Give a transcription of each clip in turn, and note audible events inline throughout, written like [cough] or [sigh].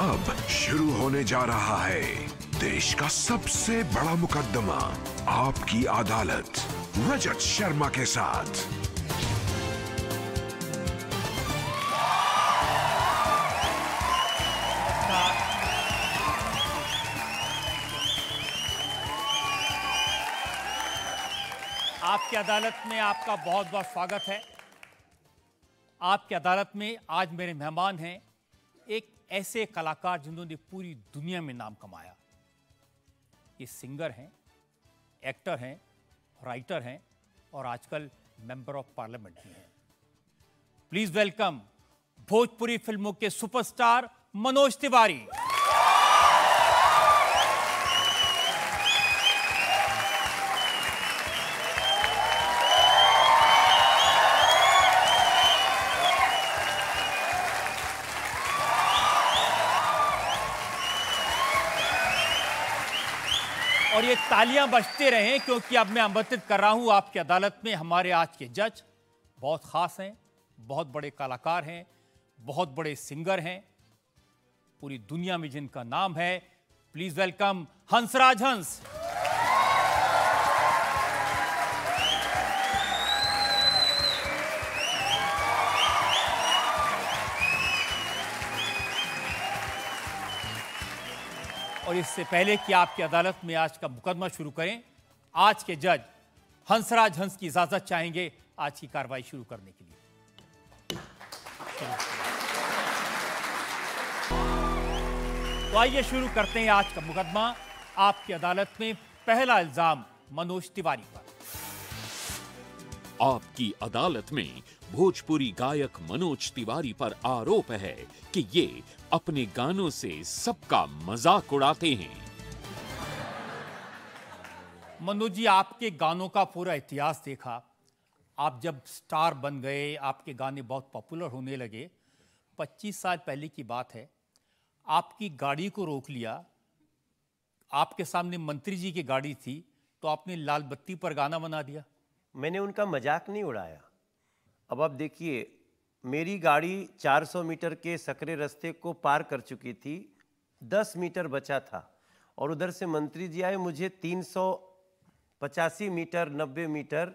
अब शुरू होने जा रहा है देश का सबसे बड़ा मुकदमा आपकी अदालत रजत शर्मा के साथ आपकी अदालत में आपका बहुत बहुत स्वागत है आपकी अदालत में आज मेरे मेहमान हैं एक ऐसे कलाकार जिन्होंने पूरी दुनिया में नाम कमाया ये सिंगर हैं एक्टर हैं राइटर हैं और आजकल मेंबर ऑफ पार्लियामेंट भी हैं प्लीज वेलकम भोजपुरी फिल्मों के सुपरस्टार मनोज तिवारी और ये तालियां बजते रहें क्योंकि अब मैं आमंत्रित कर रहा हूं आपकी अदालत में हमारे आज के जज बहुत ख़ास हैं बहुत बड़े कलाकार हैं बहुत बड़े सिंगर हैं पूरी दुनिया में जिनका नाम है प्लीज़ वेलकम हंसराज हंस इससे पहले कि आपकी अदालत में आज का मुकदमा शुरू करें आज के जज हंसराज हंस की इजाजत चाहेंगे आज की कार्रवाई शुरू करने के लिए तो आइए शुरू करते हैं आज का मुकदमा आपकी अदालत में पहला इल्जाम मनोज तिवारी पर आपकी अदालत में भोजपुरी गायक मनोज तिवारी पर आरोप है कि ये अपने गानों से सबका मजाक उड़ाते हैं मनोज जी आपके गानों का पूरा इतिहास देखा आप जब स्टार बन गए आपके गाने बहुत पॉपुलर होने लगे 25 साल पहले की बात है आपकी गाड़ी को रोक लिया आपके सामने मंत्री जी की गाड़ी थी तो आपने लाल बत्ती पर गाना बना दिया मैंने उनका मजाक नहीं उड़ाया अब आप देखिए मेरी गाड़ी 400 मीटर के सकरे रास्ते को पार कर चुकी थी 10 मीटर बचा था और उधर से मंत्री जी आए मुझे तीन पचासी मीटर 90 मीटर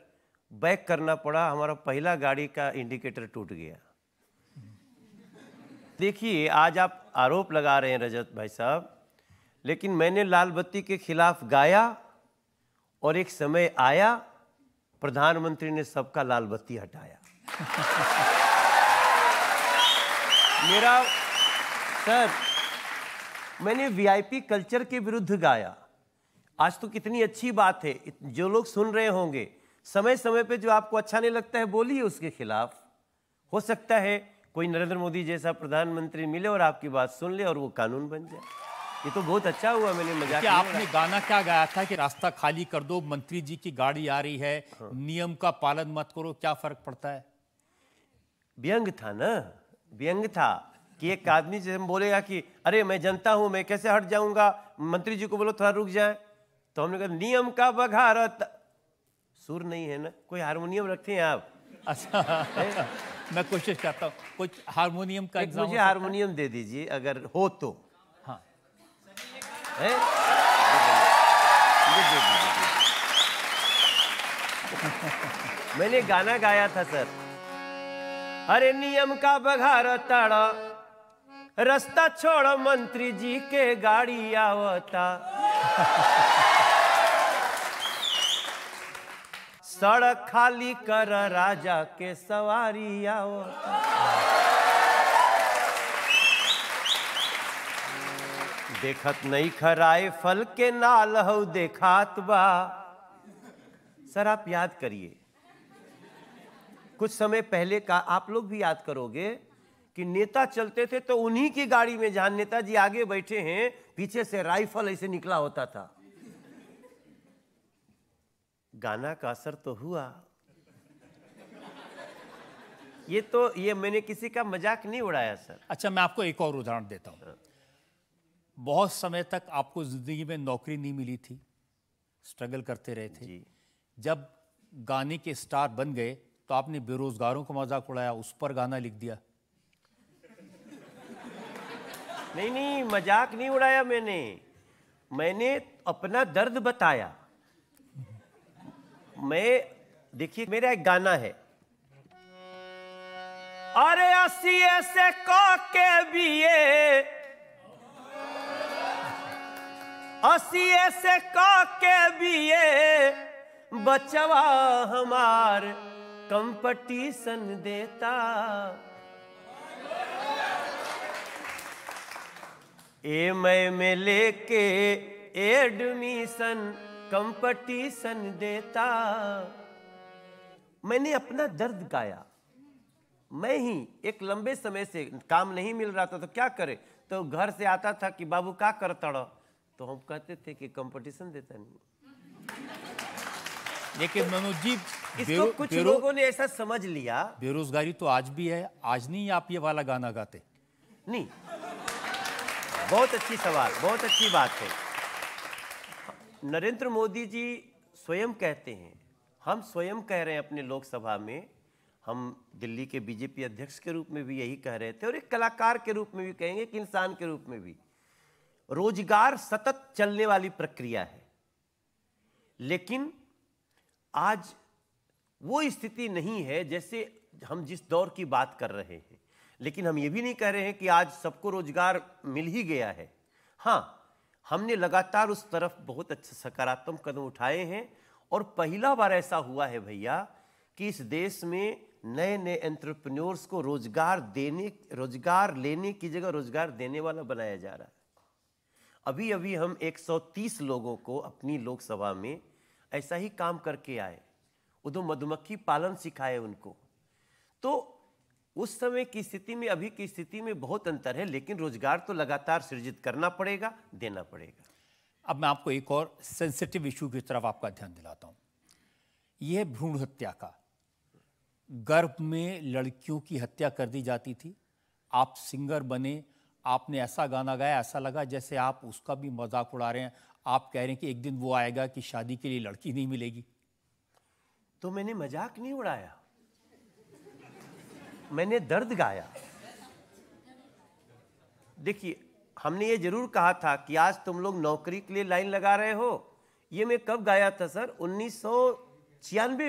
बैक करना पड़ा हमारा पहला गाड़ी का इंडिकेटर टूट गया देखिए आज आप आरोप लगा रहे हैं रजत भाई साहब लेकिन मैंने लाल बत्ती के खिलाफ गाया और एक समय आया प्रधानमंत्री ने सबका लाल बत्ती हटाया [laughs] मेरा सर मैंने वीआईपी कल्चर के विरुद्ध गाया आज तो कितनी अच्छी बात है जो लोग सुन रहे होंगे समय समय पे जो आपको अच्छा नहीं लगता है बोलिए उसके खिलाफ हो सकता है कोई नरेंद्र मोदी जैसा प्रधानमंत्री मिले और आपकी बात सुन ले और वो कानून बन जाए ये तो बहुत अच्छा हुआ मैंने मजाक कि आपने गाना क्या गाया था कि रास्ता खाली कर दो मंत्री जी की गाड़ी आ रही है हाँ। नियम का पालन मत करो क्या फर्क पड़ता है व्यंग था ना व्यंग था कि एक आदमी जैसे हम बोलेगा कि अरे मैं जनता हूं मैं कैसे हट जाऊंगा मंत्री जी को बोलो थोड़ा रुक जाए तो हमने कहा नियम का बघारत सुर नहीं है ना कोई हारमोनियम रखते हैं आप अच्छा मैं कोशिश करता हूँ कुछ हारमोनियम का मुझे हारमोनियम दे दीजिए अगर हो तो हाँ मैंने गाना गाया था सर अरे नियम का बघार ताड़ा रास्ता छोड़ मंत्री जी के गाड़ी आवता सड़क खाली कर राजा के सवारी आवता देखत नहीं खराए फल के नाल हो देखात बा सर आप याद करिए कुछ समय पहले का आप लोग भी याद करोगे कि नेता चलते थे तो उन्हीं की गाड़ी में जहां नेताजी आगे बैठे हैं पीछे से राइफल ऐसे निकला होता था गाना का असर तो हुआ ये तो ये मैंने किसी का मजाक नहीं उड़ाया सर अच्छा मैं आपको एक और उदाहरण देता हूं हाँ। बहुत समय तक आपको जिंदगी में नौकरी नहीं मिली थी स्ट्रगल करते रहे थे जब गाने के स्टार बन गए तो आपने बेरोजगारों का मजाक उड़ाया उस पर गाना लिख दिया नहीं नहीं मजाक नहीं उड़ाया मैंने मैंने अपना दर्द बताया मैं देखिए मेरा एक गाना है अरे असी ऐसे को भी ये असी ऐसे को भी ये बचवा हमार कंपटीशन देता ए मैं में लेके एडमिशन कंपटीशन देता मैंने अपना दर्द गाया मैं ही एक लंबे समय से काम नहीं मिल रहा था तो क्या करे तो घर से आता था कि बाबू क्या करता रहो तो हम कहते थे कि कंपटीशन देता नहीं लेकिन मनोजीत इसको कुछ लोगों ने ऐसा समझ लिया बेरोजगारी तो आज भी है आज नहीं आप ये वाला गाना गाते नहीं बहुत अच्छी सवाल बहुत अच्छी बात है नरेंद्र मोदी जी स्वयं कहते हैं हम स्वयं कह रहे हैं अपने लोकसभा में हम दिल्ली के बीजेपी अध्यक्ष के रूप में भी यही कह रहे थे और एक कलाकार के रूप में भी कहेंगे एक इंसान के रूप में भी रोजगार सतत चलने वाली प्रक्रिया है लेकिन आज वो स्थिति नहीं है जैसे हम जिस दौर की बात कर रहे हैं लेकिन हम ये भी नहीं कह रहे हैं कि आज सबको रोजगार मिल ही गया है हाँ हमने लगातार उस तरफ बहुत अच्छे सकारात्मक कदम उठाए हैं और पहला बार ऐसा हुआ है भैया कि इस देश में नए नए एंट्रप्रन्योर्स को रोजगार देने रोजगार लेने की जगह रोजगार देने वाला बनाया जा रहा है अभी अभी हम 130 लोगों को अपनी लोकसभा में ऐसा ही काम करके आए उधर मधुमक्खी पालन सिखाए उनको तो उस समय की स्थिति में अभी की स्थिति में बहुत अंतर है लेकिन रोजगार तो लगातार सृजित करना पड़ेगा देना पड़ेगा अब मैं आपको एक और सेंसिटिव इशू की तरफ आपका ध्यान दिलाता हूँ यह भ्रूण हत्या का गर्भ में लड़कियों की हत्या कर दी जाती थी आप सिंगर बने आपने ऐसा गाना गाया ऐसा लगा जैसे आप उसका भी मजाक उड़ा रहे हैं आप कह रहे हैं कि एक दिन वो आएगा कि शादी के लिए लड़की नहीं मिलेगी तो मैंने मजाक नहीं उड़ाया मैंने दर्द गाया देखिए हमने ये जरूर कहा था कि आज तुम लोग नौकरी के लिए लाइन लगा रहे हो ये मैं कब गाया था सर उन्नीस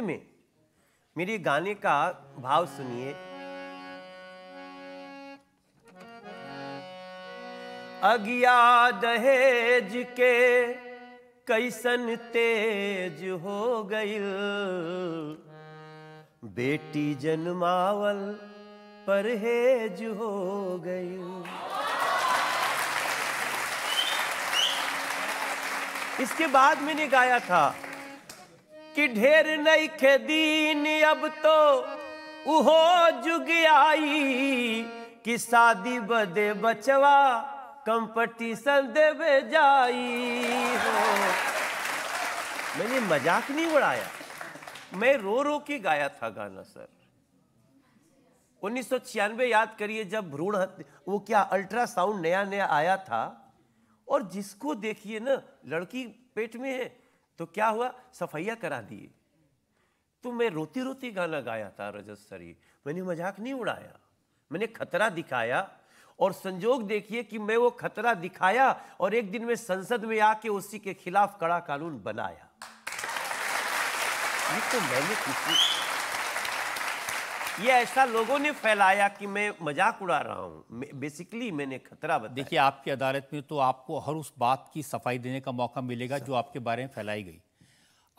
में मेरे गाने का भाव सुनिए अज्ञा दहेज के कैसन तेज हो गई बेटी जन्मावल परहेज हो गई इसके बाद मैंने गाया था कि ढेर नई खे दीन अब तो उहो जुग आई कि शादी बदे बचवा कंपटीशन देवे जाई हो मैंने मजाक नहीं उड़ाया मैं रो रो के गाया था गाना सर उन्नीस याद करिए जब भ्रूण वो क्या अल्ट्रासाउंड नया नया आया था और जिसको देखिए ना लड़की पेट में है तो क्या हुआ सफैया करा दिए तो मैं रोती रोती गाना गाया था रजत सर मैंने मजाक नहीं उड़ाया मैंने खतरा दिखाया और संजोग देखिए कि मैं वो खतरा दिखाया और एक दिन में संसद में आके उसी के खिलाफ कड़ा कानून बनाया ये तो मैंने किसी ये ऐसा लोगों ने फैलाया कि मैं मजाक उड़ा रहा हूँ बेसिकली मैंने खतरा बताया देखिए आपकी अदालत में तो आपको हर उस बात की सफाई देने का मौका मिलेगा अच्छा। जो आपके बारे में फैलाई गई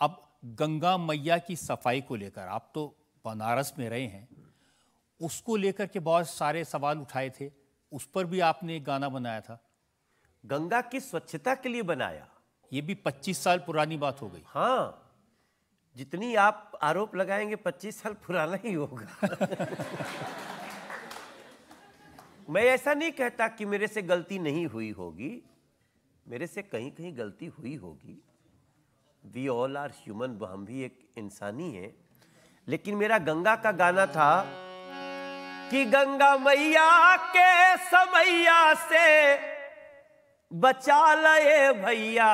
अब गंगा मैया की सफाई को लेकर आप तो बनारस में रहे हैं उसको लेकर के बहुत सारे सवाल उठाए थे उस पर भी आपने एक गाना बनाया था गंगा की स्वच्छता के लिए बनाया ये भी 25 साल पुरानी बात हो गई हाँ जितनी आप आरोप लगाएंगे 25 साल पुराना ही होगा [laughs] मैं ऐसा नहीं कहता कि मेरे से गलती नहीं हुई होगी मेरे से कहीं कहीं गलती हुई होगी वी ऑल आर ह्यूमन हम भी एक इंसानी है लेकिन मेरा गंगा का गाना था कि गंगा मैया के समैया से बचा लए भैया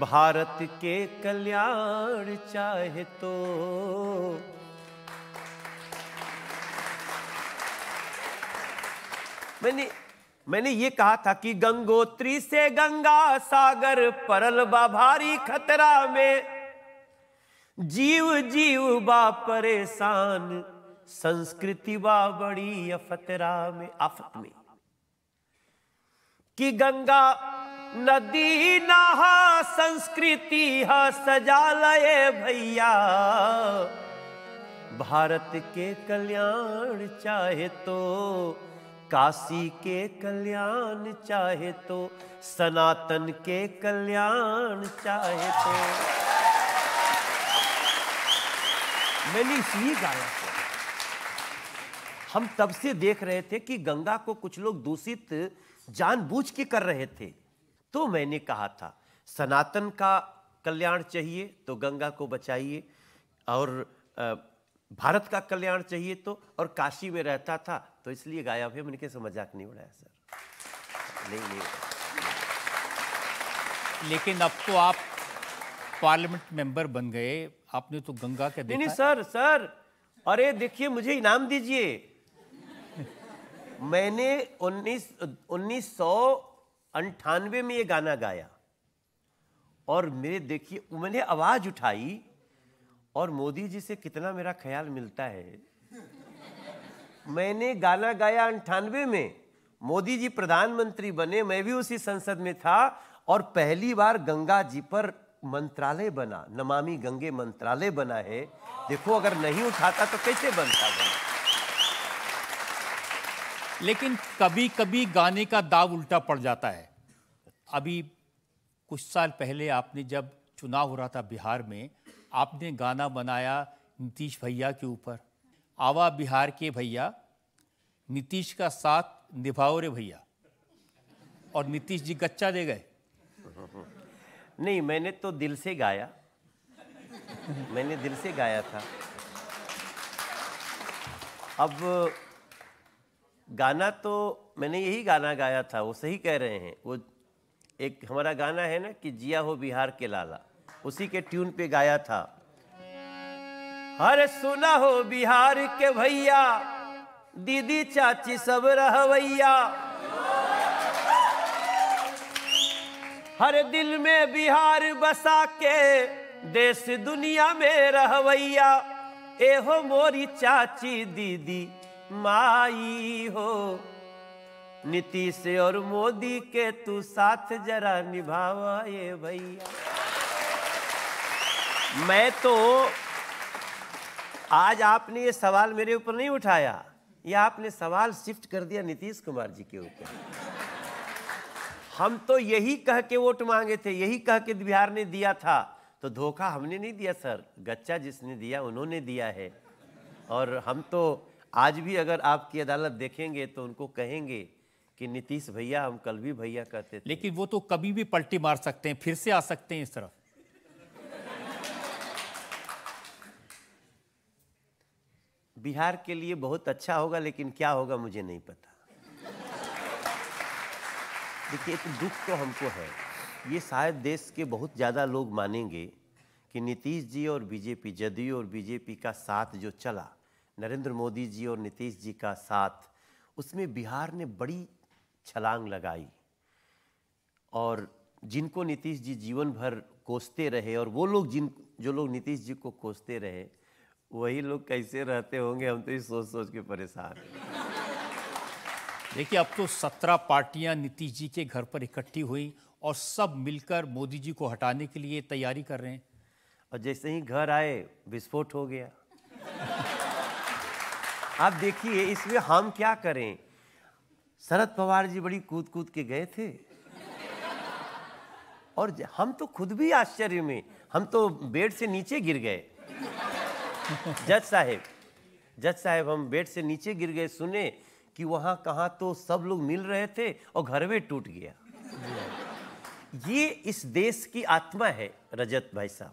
भारत के कल्याण चाहे तो मैंने मैंने ये कहा था कि गंगोत्री से गंगा सागर परल बाभारी खतरा में जीव जीव बा परेशान संस्कृति बा बड़ी अफतरा में आफत में कि गंगा नदी नहा संस्कृति हा सजा लय भैया भारत के कल्याण चाहे तो काशी के कल्याण चाहे तो सनातन के कल्याण चाहे तो मैंने इसलिए गाया हम तब से देख रहे थे कि गंगा को कुछ लोग दूषित जानबूझ के कर रहे थे तो मैंने कहा था सनातन का कल्याण चाहिए तो गंगा को बचाइए और भारत का कल्याण चाहिए तो और काशी में रहता था तो इसलिए गाया भी मैंने कैसे मजाक नहीं उड़ाया सर नहीं नहीं लेकिन अब तो आप पार्लियामेंट मेंबर बन गए आपने तो गंगा के देखा नहीं सर सर अरे देखिए मुझे इनाम दीजिए मैंने उन्नीस उन्नीस में ये गाना गाया और मेरे देखिए मैंने आवाज़ उठाई और मोदी जी से कितना मेरा ख्याल मिलता है मैंने गाना गाया अंठानवे में मोदी जी प्रधानमंत्री बने मैं भी उसी संसद में था और पहली बार गंगा जी पर मंत्रालय बना नमामि गंगे मंत्रालय बना है देखो अगर नहीं उठाता तो कैसे बनता गंगा लेकिन कभी कभी गाने का दाव उल्टा पड़ जाता है अभी कुछ साल पहले आपने जब चुनाव हो रहा था बिहार में आपने गाना बनाया नीतीश भैया के ऊपर आवा बिहार के भैया नीतीश का साथ निभाओ रे भैया और नीतीश जी गच्चा दे गए नहीं मैंने तो दिल से गाया मैंने दिल से गाया था अब गाना तो मैंने यही गाना गाया था वो सही कह रहे हैं वो एक हमारा गाना है ना कि जिया हो बिहार के लाला उसी के ट्यून पे गाया था अरे सुना हो बिहार के भैया दीदी चाची सब रहवैया हर दिल में बिहार बसा के देश दुनिया में रहवैया ए मोरी चाची दीदी माई हो नीतीश और मोदी के तू साथ जरा निभावा ये भैया मैं तो आज आपने ये सवाल मेरे ऊपर नहीं उठाया ये आपने सवाल शिफ्ट कर दिया नीतीश कुमार जी के ऊपर हम तो यही कह के वोट मांगे थे यही कह के बिहार ने दिया था तो धोखा हमने नहीं दिया सर गच्चा जिसने दिया उन्होंने दिया है और हम तो आज भी अगर आपकी अदालत देखेंगे तो उनको कहेंगे कि नीतीश भैया हम कल भी भैया कहते थे लेकिन वो तो कभी भी पलटी मार सकते हैं फिर से आ सकते हैं इस तरफ बिहार के लिए बहुत अच्छा होगा लेकिन क्या होगा मुझे नहीं पता देखिए एक दुख तो हमको है ये शायद देश के बहुत ज़्यादा लोग मानेंगे कि नीतीश जी और बीजेपी जदयू और बीजेपी का साथ जो चला नरेंद्र मोदी जी और नीतीश जी का साथ उसमें बिहार ने बड़ी छलांग लगाई और जिनको नीतीश जी जीवन भर कोसते रहे और वो लोग जिन जो लोग नीतीश जी को कोसते रहे वही लोग कैसे रहते होंगे हम तो ये सोच सोच के परेशान देखिए अब तो सत्रह पार्टियां नीतीश जी के घर पर इकट्ठी हुई और सब मिलकर मोदी जी को हटाने के लिए तैयारी कर रहे हैं और जैसे ही घर आए विस्फोट हो गया आप [laughs] देखिए इसमें हम क्या करें शरद पवार जी बड़ी कूद कूद के गए थे और हम तो खुद भी आश्चर्य में हम तो बेड से नीचे गिर गए [laughs] जज साहेब जज साहेब हम बेड से नीचे गिर गए सुने कि वहाँ कहाँ तो सब लोग मिल रहे थे और घर में टूट गया ये इस देश की आत्मा है रजत भाई साहब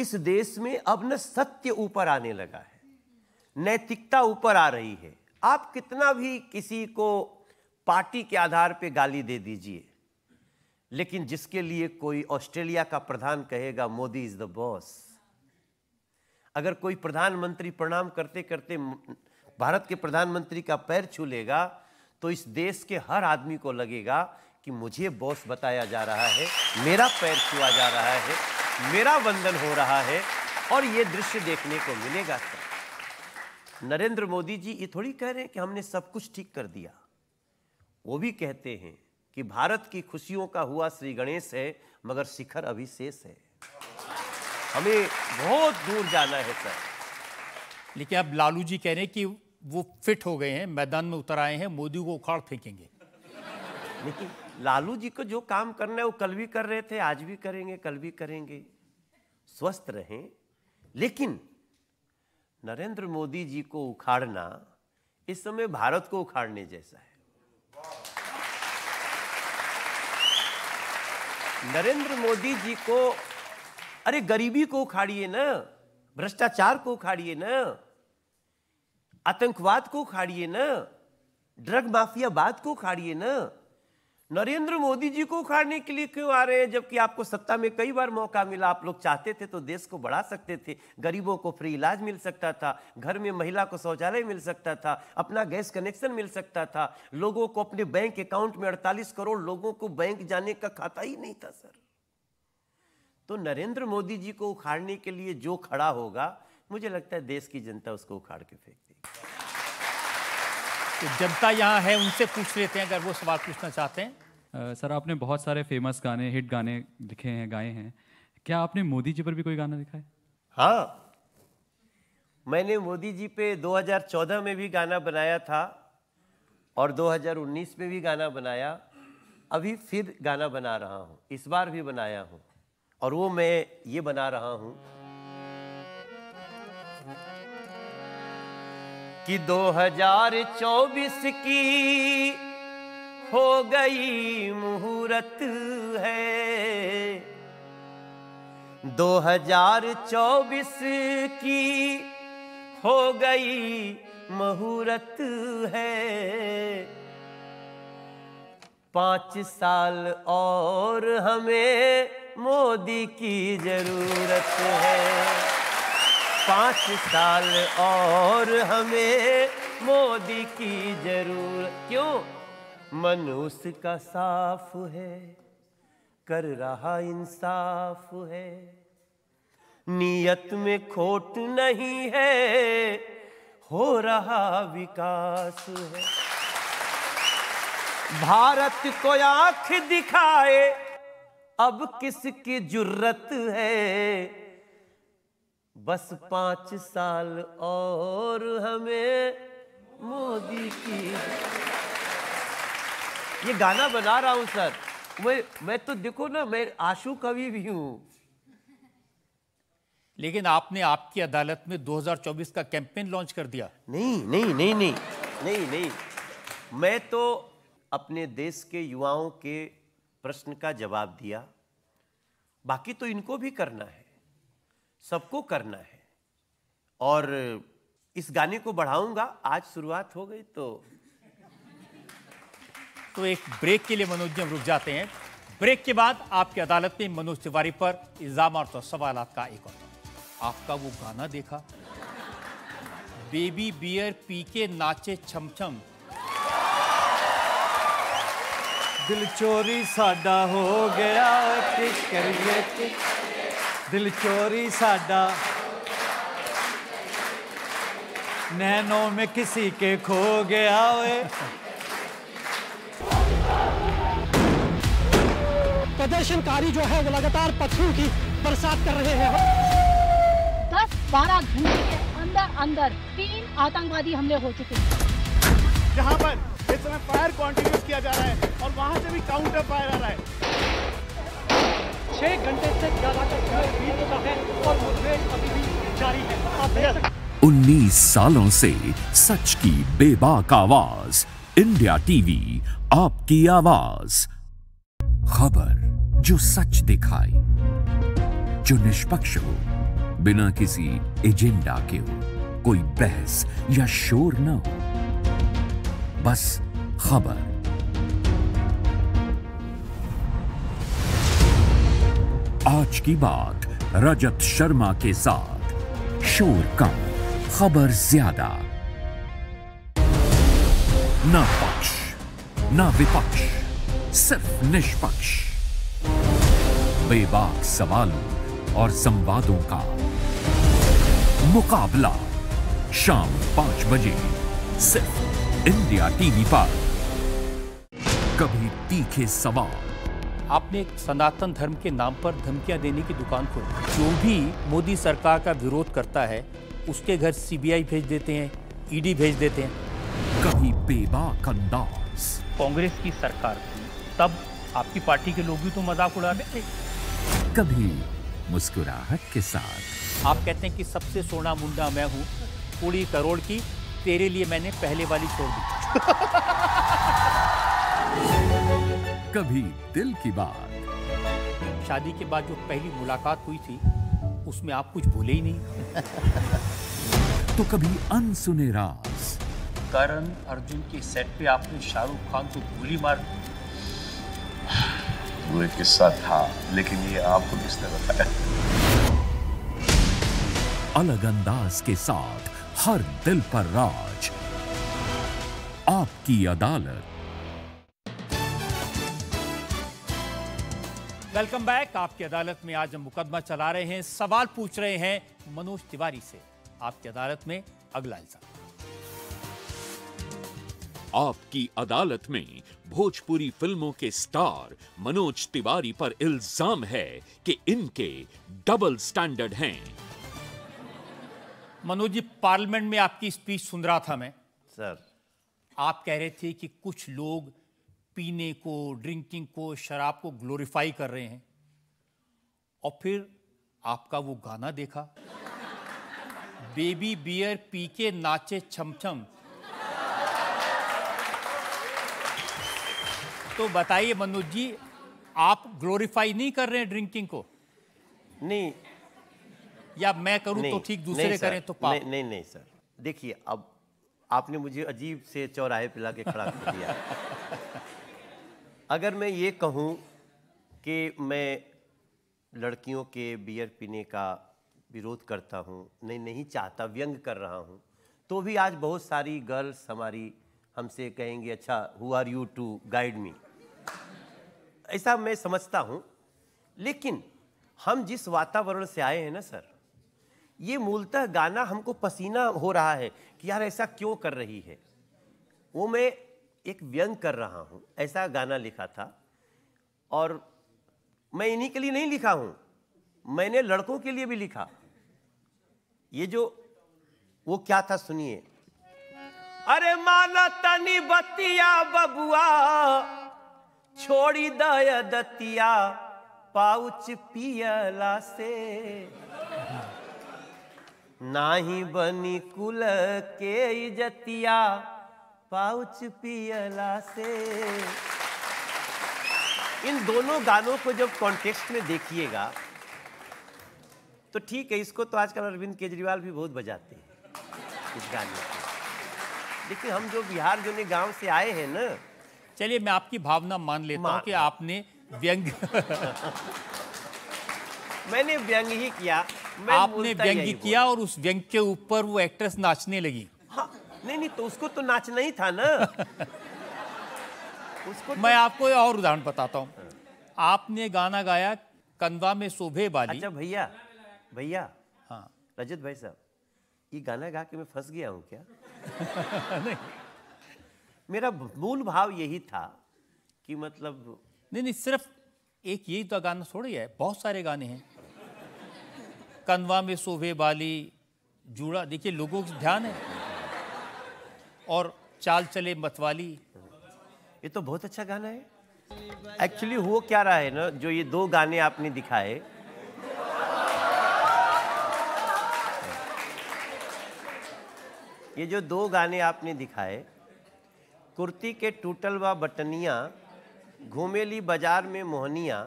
इस देश में अब न सत्य ऊपर आने लगा है नैतिकता ऊपर आ रही है आप कितना भी किसी को पार्टी के आधार पे गाली दे दीजिए लेकिन जिसके लिए कोई ऑस्ट्रेलिया का प्रधान कहेगा मोदी इज द बॉस अगर कोई प्रधानमंत्री प्रणाम करते करते भारत के प्रधानमंत्री का पैर छू लेगा तो इस देश के हर आदमी को लगेगा कि मुझे बॉस बताया जा रहा है मेरा पैर छुआ जा रहा है मेरा वंदन हो रहा है और ये दृश्य देखने को मिलेगा सर नरेंद्र मोदी जी ये थोड़ी कह रहे हैं कि हमने सब कुछ ठीक कर दिया वो भी कहते हैं कि भारत की खुशियों का हुआ श्री गणेश है मगर शिखर अभी शेष है हमें बहुत दूर जाना है सर लेकिन अब लालू जी कह रहे हैं कि वो फिट हो गए हैं मैदान में उतर आए हैं मोदी को उखाड़ फेंकेंगे लेकिन लालू जी को जो काम करना है वो कल भी कर रहे थे आज भी करेंगे कल भी करेंगे स्वस्थ रहें लेकिन नरेंद्र मोदी जी को उखाड़ना इस समय भारत को उखाड़ने जैसा है नरेंद्र मोदी जी को अरे गरीबी को उखाड़िए ना भ्रष्टाचार को उखाड़िए ना आतंकवाद को उखाड़िए ना ड्रग बात को उखाड़िए ना नरेंद्र मोदी जी को उखाड़ने के लिए क्यों आ रहे हैं जबकि आपको सत्ता में कई बार मौका मिला आप लोग चाहते थे तो देश को बढ़ा सकते थे गरीबों को फ्री इलाज मिल सकता था घर में महिला को शौचालय मिल सकता था अपना गैस कनेक्शन मिल सकता था लोगों को अपने बैंक अकाउंट में 48 करोड़ लोगों को बैंक जाने का खाता ही नहीं था सर तो नरेंद्र मोदी जी को उखाड़ने के लिए जो खड़ा होगा मुझे लगता है देश की जनता उसको उखाड़ के फेंक तो जनता यहाँ है उनसे पूछ लेते हैं अगर वो सवाल पूछना चाहते हैं आ, सर आपने बहुत सारे फेमस गाने हिट गाने लिखे हैं गाए हैं क्या आपने मोदी जी पर भी कोई गाना लिखा है हाँ मैंने मोदी जी पे 2014 में भी गाना बनाया था और 2019 में भी गाना बनाया अभी फिर गाना बना रहा हूँ इस बार भी बनाया हूँ और वो मैं ये बना रहा हूँ कि 2024 की हो गई मुहूर्त है 2024 की हो गई मुहूर्त है पांच साल और हमें मोदी की जरूरत है पाँच साल और हमें मोदी की जरूर क्यों मनुष्य का साफ है कर रहा इंसाफ है नियत में खोट नहीं है हो रहा विकास है भारत को आंख दिखाए अब किसकी जुर्रत है बस पांच साल और हमें मोदी की ये गाना बना रहा हूं सर मैं मैं तो देखो ना मैं आशु कवि भी हूं लेकिन आपने आपकी अदालत में 2024 का कैंपेन लॉन्च कर दिया नहीं नहीं नहीं नहीं नहीं नहीं मैं तो अपने देश के युवाओं के प्रश्न का जवाब दिया बाकी तो इनको भी करना है सबको करना है और इस गाने को बढ़ाऊंगा आज शुरुआत हो गई तो तो एक ब्रेक के लिए मनोज जी हम रुक जाते हैं ब्रेक के बाद आपकी अदालत में मनोज तिवारी पर इल्जाम और तो सवाल का एक और आपका वो गाना देखा बेबी बियर पी के नाचे छम छम दिल चोरी साडा हो गया करिए दिलचोरी साडा नैनो में किसी के खो गया वे प्रदर्शनकारी जो है वो लगातार पत्थरों की बरसात कर रहे हैं दस बारह घंटे के अंदर अंदर तीन आतंकवादी हमले हो चुके हैं जहाँ पर इस समय फायर कंटिन्यू किया जा रहा है और वहाँ से भी काउंटर फायर आ रहा है छह घंटे से ज्यादा का समय बीत चुका है और मुठभेड़ अभी भी जारी है आप देख सकते उन्नीस सालों से सच की बेबाक आवाज इंडिया टीवी आपकी आवाज खबर जो सच दिखाए जो निष्पक्ष हो बिना किसी एजेंडा के हो कोई बहस या शोर ना हो बस खबर आज की बात रजत शर्मा के साथ शोर कम खबर ज्यादा न पक्ष न विपक्ष सिर्फ निष्पक्ष बेबाक सवालों और संवादों का मुकाबला शाम पांच बजे सिर्फ इंडिया टीवी पर कभी तीखे सवाल आपने सनातन धर्म के नाम पर धमकियां देने की दुकान खोली जो भी मोदी सरकार का विरोध करता है उसके घर सीबीआई भेज देते हैं ईडी e भेज देते हैं कभी बेबाक अंदाज कांग्रेस की सरकार थी तब आपकी पार्टी के लोग भी तो मजाक उड़ा रहे थे कभी मुस्कुराहट के साथ आप कहते हैं कि सबसे सोना मुंडा मैं हूँ पूरी करोड़ की तेरे लिए मैंने पहले वाली छोड़ दी कभी दिल की बात शादी के बाद जो पहली मुलाकात हुई थी उसमें आप कुछ भूले ही नहीं [laughs] तो कभी अनसुने राज करण अर्जुन के सेट पे आपने शाहरुख खान को गोली मार वो एक किस्सा था लेकिन ये आपको किसने बताया अलग अंदाज के साथ हर दिल पर राज आपकी अदालत वेलकम बैक आपकी अदालत में आज हम मुकदमा चला रहे हैं सवाल पूछ रहे हैं मनोज तिवारी से आपकी अदालत में अगला इल्जाम आपकी अदालत में भोजपुरी फिल्मों के स्टार मनोज तिवारी पर इल्जाम है कि इनके डबल स्टैंडर्ड हैं मनोज जी पार्लियामेंट में आपकी स्पीच सुन रहा था मैं सर आप कह रहे थे कि कुछ लोग पीने को ड्रिंकिंग को शराब को ग्लोरीफाई कर रहे हैं और फिर आपका वो गाना देखा बेबी बियर पी के नाचे छमछम तो बताइए मनोज जी आप ग्लोरीफाई नहीं कर रहे हैं ड्रिंकिंग को नहीं या मैं करूं तो ठीक दूसरे करें तो पाप नहीं नहीं, नहीं सर देखिए अब आपने मुझे अजीब से चौराहे पिला के खड़ा कर दिया अगर मैं ये कहूँ कि मैं लड़कियों के बियर पीने का विरोध करता हूँ नहीं नहीं चाहता व्यंग कर रहा हूँ तो भी आज बहुत सारी गर्ल्स हमारी हमसे कहेंगे अच्छा who are you to guide me ऐसा मैं समझता हूँ लेकिन हम जिस वातावरण से आए हैं ना सर ये मूलतः गाना हमको पसीना हो रहा है कि यार ऐसा क्यों कर रही है वो मैं एक व्यंग कर रहा हूँ ऐसा गाना लिखा था और मैं इन्हीं के लिए नहीं लिखा हूँ मैंने लड़कों के लिए भी लिखा ये जो वो क्या था सुनिए अरे माला तनी बतिया बबुआ छोड़ी दया दतिया पाउच पियला से [laughs] नाही बनी कुल के जतिया पाउच पियला से इन दोनों गानों को जब कॉन्टेक्स्ट में देखिएगा तो ठीक है इसको तो आजकल अरविंद केजरीवाल भी बहुत बजाते हैं इस गाने को देखिए हम जो बिहार जो गांव से आए हैं ना चलिए मैं आपकी भावना मान लेता हूँ कि आपने व्यंग [laughs] मैंने व्यंग ही किया मैं आपने व्यंग किया और उस व्यंग के ऊपर वो एक्ट्रेस नाचने लगी हाँ, नहीं नहीं तो उसको तो नाचना ही था ना [laughs] उसको तो... मैं आपको और उदाहरण बताता हूँ आपने गाना गाया कंधा में शोभे बाली अच्छा भैया भैया हाँ रजत भाई साहब ये गाना गा के मैं फंस गया हूँ क्या [laughs] नहीं मेरा मूल भाव यही था कि मतलब नहीं नहीं सिर्फ एक यही तो गाना थोड़ी है बहुत सारे गाने हैं कनवा में शोभे बाली जुड़ा देखिए लोगों का ध्यान है और चाल चले मतवाली ये तो बहुत अच्छा गाना है एक्चुअली वो क्या रहा है ना जो ये दो गाने आपने दिखाए ये जो दो गाने आपने दिखाए कुर्ती के टूटल व बटनिया घूमेली बाजार में मोहनिया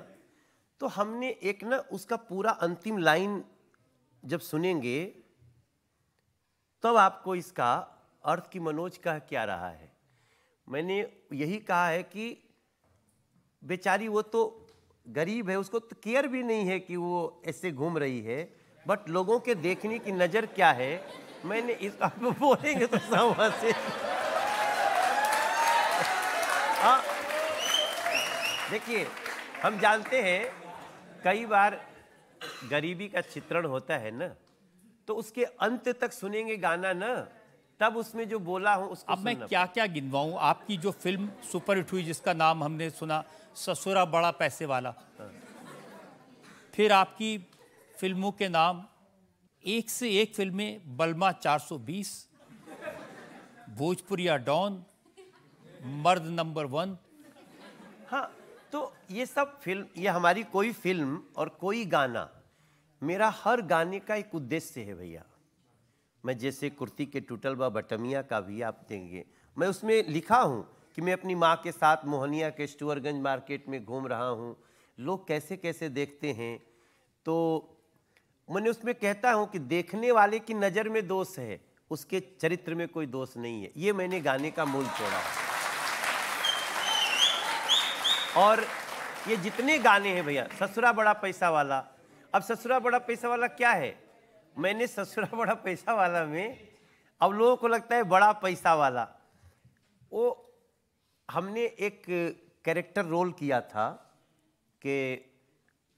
तो हमने एक ना उसका पूरा अंतिम लाइन जब सुनेंगे तब तो आपको इसका अर्थ की मनोज का क्या रहा है मैंने यही कहा है कि बेचारी वो तो गरीब है उसको तो केयर भी नहीं है कि वो ऐसे घूम रही है बट लोगों के देखने की नज़र क्या है मैंने इस आप बोलेंगे तो से हाँ देखिए हम जानते हैं कई बार गरीबी का चित्रण होता है ना तो उसके अंत तक सुनेंगे गाना ना तब उसमें जो बोला हूँ उसको अब मैं क्या क्या गिनवाऊँ आपकी जो फिल्म सुपर हिट हुई जिसका नाम हमने सुना ससुरा बड़ा पैसे वाला हाँ। फिर आपकी फिल्मों के नाम एक से एक फिल्में Balma 420 Bhojpuriya don Mard number one हाँ तो ये सब फिल्म ये हमारी कोई फिल्म और कोई गाना मेरा हर गाने का एक उद्देश्य है भैया मैं जैसे कुर्ती के टूटल व बटमिया का भी आप देंगे मैं उसमें लिखा हूँ कि मैं अपनी माँ के साथ मोहनिया के स्टूअरगंज मार्केट में घूम रहा हूँ लोग कैसे कैसे देखते हैं तो मैंने उसमें कहता हूँ कि देखने वाले की नज़र में दोष है उसके चरित्र में कोई दोष नहीं है ये मैंने गाने का मूल छोड़ा है और ये जितने गाने हैं भैया ससुरा बड़ा पैसा वाला अब ससुरा बड़ा पैसा वाला क्या है मैंने ससुरा [laughs] बड़ा पैसा वाला में अब लोगों को लगता है बड़ा पैसा वाला वो हमने एक कैरेक्टर रोल किया था कि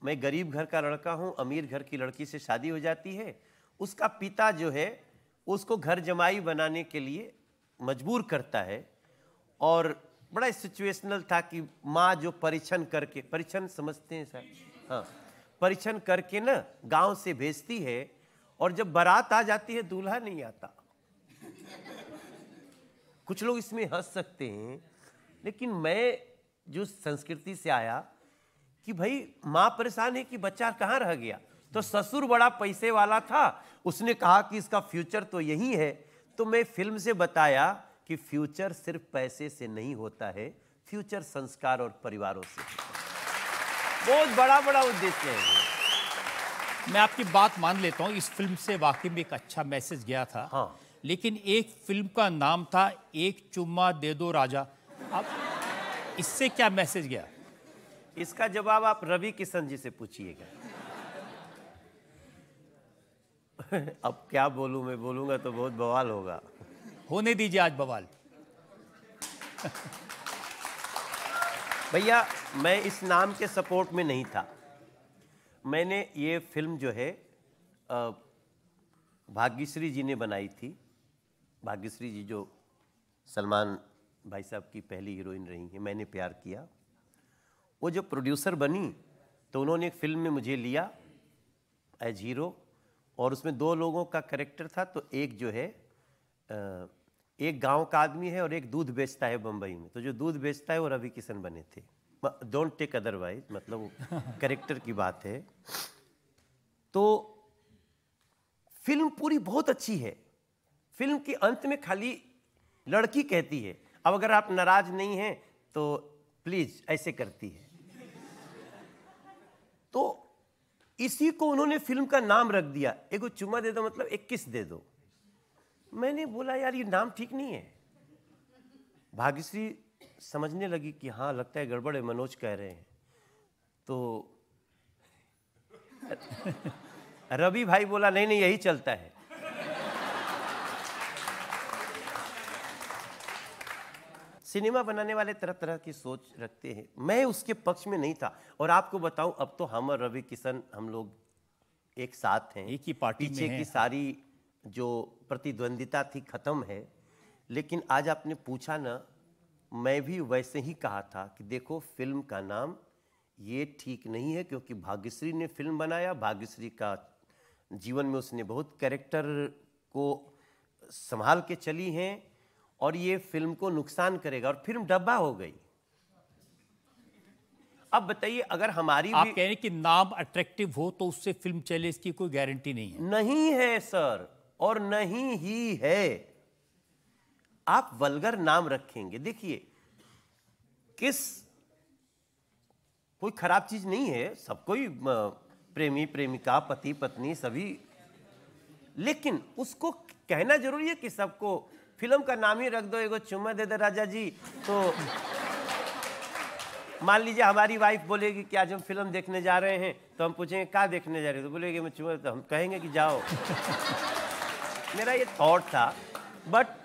मैं गरीब घर का लड़का हूँ अमीर घर की लड़की से शादी हो जाती है उसका पिता जो है उसको घर जमाई बनाने के लिए मजबूर करता है और बड़ा सिचुएशनल था कि माँ जो परिछन करके परिछन समझते हैं सर हाँ परिछन करके ना गांव से भेजती है और जब बारात आ जाती है दूल्हा नहीं आता कुछ लोग इसमें हंस सकते हैं लेकिन मैं जो संस्कृति से आया कि भाई माँ परेशान है कि बच्चा कहाँ रह गया तो ससुर बड़ा पैसे वाला था उसने कहा कि इसका फ्यूचर तो यही है तो मैं फिल्म से बताया कि फ्यूचर सिर्फ पैसे से नहीं होता है फ्यूचर संस्कार और परिवारों से बहुत बड़ा बड़ा उद्देश्य है मैं आपकी बात मान लेता हूँ इस फिल्म से वाकई में एक अच्छा मैसेज गया था हाँ। लेकिन एक फिल्म का नाम था एक चुम्मा दे दो राजा अब इससे क्या मैसेज गया इसका जवाब आप रवि किशन जी से पूछिएगा [laughs] अब क्या बोलू मैं बोलूंगा तो बहुत बवाल होगा होने दीजिए आज बवाल [laughs] भैया मैं इस नाम के सपोर्ट में नहीं था मैंने ये फिल्म जो है भाग्यश्री जी ने बनाई थी भाग्यश्री जी जो सलमान भाई साहब की पहली हीरोइन रही हैं मैंने प्यार किया वो जब प्रोड्यूसर बनी तो उन्होंने एक फिल्म में मुझे लिया एज हीरो और उसमें दो लोगों का करेक्टर था तो एक जो है एक गांव का आदमी है और एक दूध बेचता है बम्बई में तो जो दूध बेचता है वो रवि किशन बने थे डोंट टेक अदरवाइज मतलब करेक्टर की बात है तो फिल्म पूरी बहुत अच्छी है फिल्म के अंत में खाली लड़की कहती है अब अगर आप नाराज नहीं हैं तो प्लीज ऐसे करती है तो इसी को उन्होंने फिल्म का नाम रख दिया एगो चुमा दे दो मतलब एक किस दे दो मैंने बोला यार ये नाम ठीक नहीं है भाग्यश्री समझने लगी कि हाँ लगता है गड़बड़ है मनोज कह रहे हैं तो [laughs] रवि भाई बोला नहीं नहीं यही चलता है सिनेमा बनाने वाले तरह तरह की सोच रखते हैं मैं उसके पक्ष में नहीं था और आपको बताऊं अब तो हम और रवि किशन हम लोग एक साथ हैं एक ही पार्टी पीछे की सारी जो प्रतिद्वंदिता थी खत्म है लेकिन आज आपने पूछा ना मैं भी वैसे ही कहा था कि देखो फिल्म का नाम ये ठीक नहीं है क्योंकि भाग्यश्री ने फिल्म बनाया भाग्यश्री का जीवन में उसने बहुत कैरेक्टर को संभाल के चली हैं और ये फिल्म को नुकसान करेगा और फिल्म डब्बा हो गई अब बताइए अगर हमारी आप कह रहे कि नाम अट्रैक्टिव हो तो उससे फिल्म चले इसकी कोई गारंटी नहीं है नहीं है सर और नहीं ही है आप वलगर नाम रखेंगे देखिए किस कोई खराब चीज नहीं है सबको कोई प्रेमी प्रेमिका पति पत्नी सभी लेकिन उसको कहना जरूरी है कि सबको फिल्म का नाम ही रख दो एगो चुम्मा दे दे राजा जी तो मान लीजिए हमारी वाइफ बोलेगी कि आज हम फिल्म देखने जा रहे हैं तो हम पूछेंगे क्या देखने जा रहे हैं तो बोलेगी मैं चुम्मा तो हम कहेंगे कि जाओ मेरा ये थॉट था बट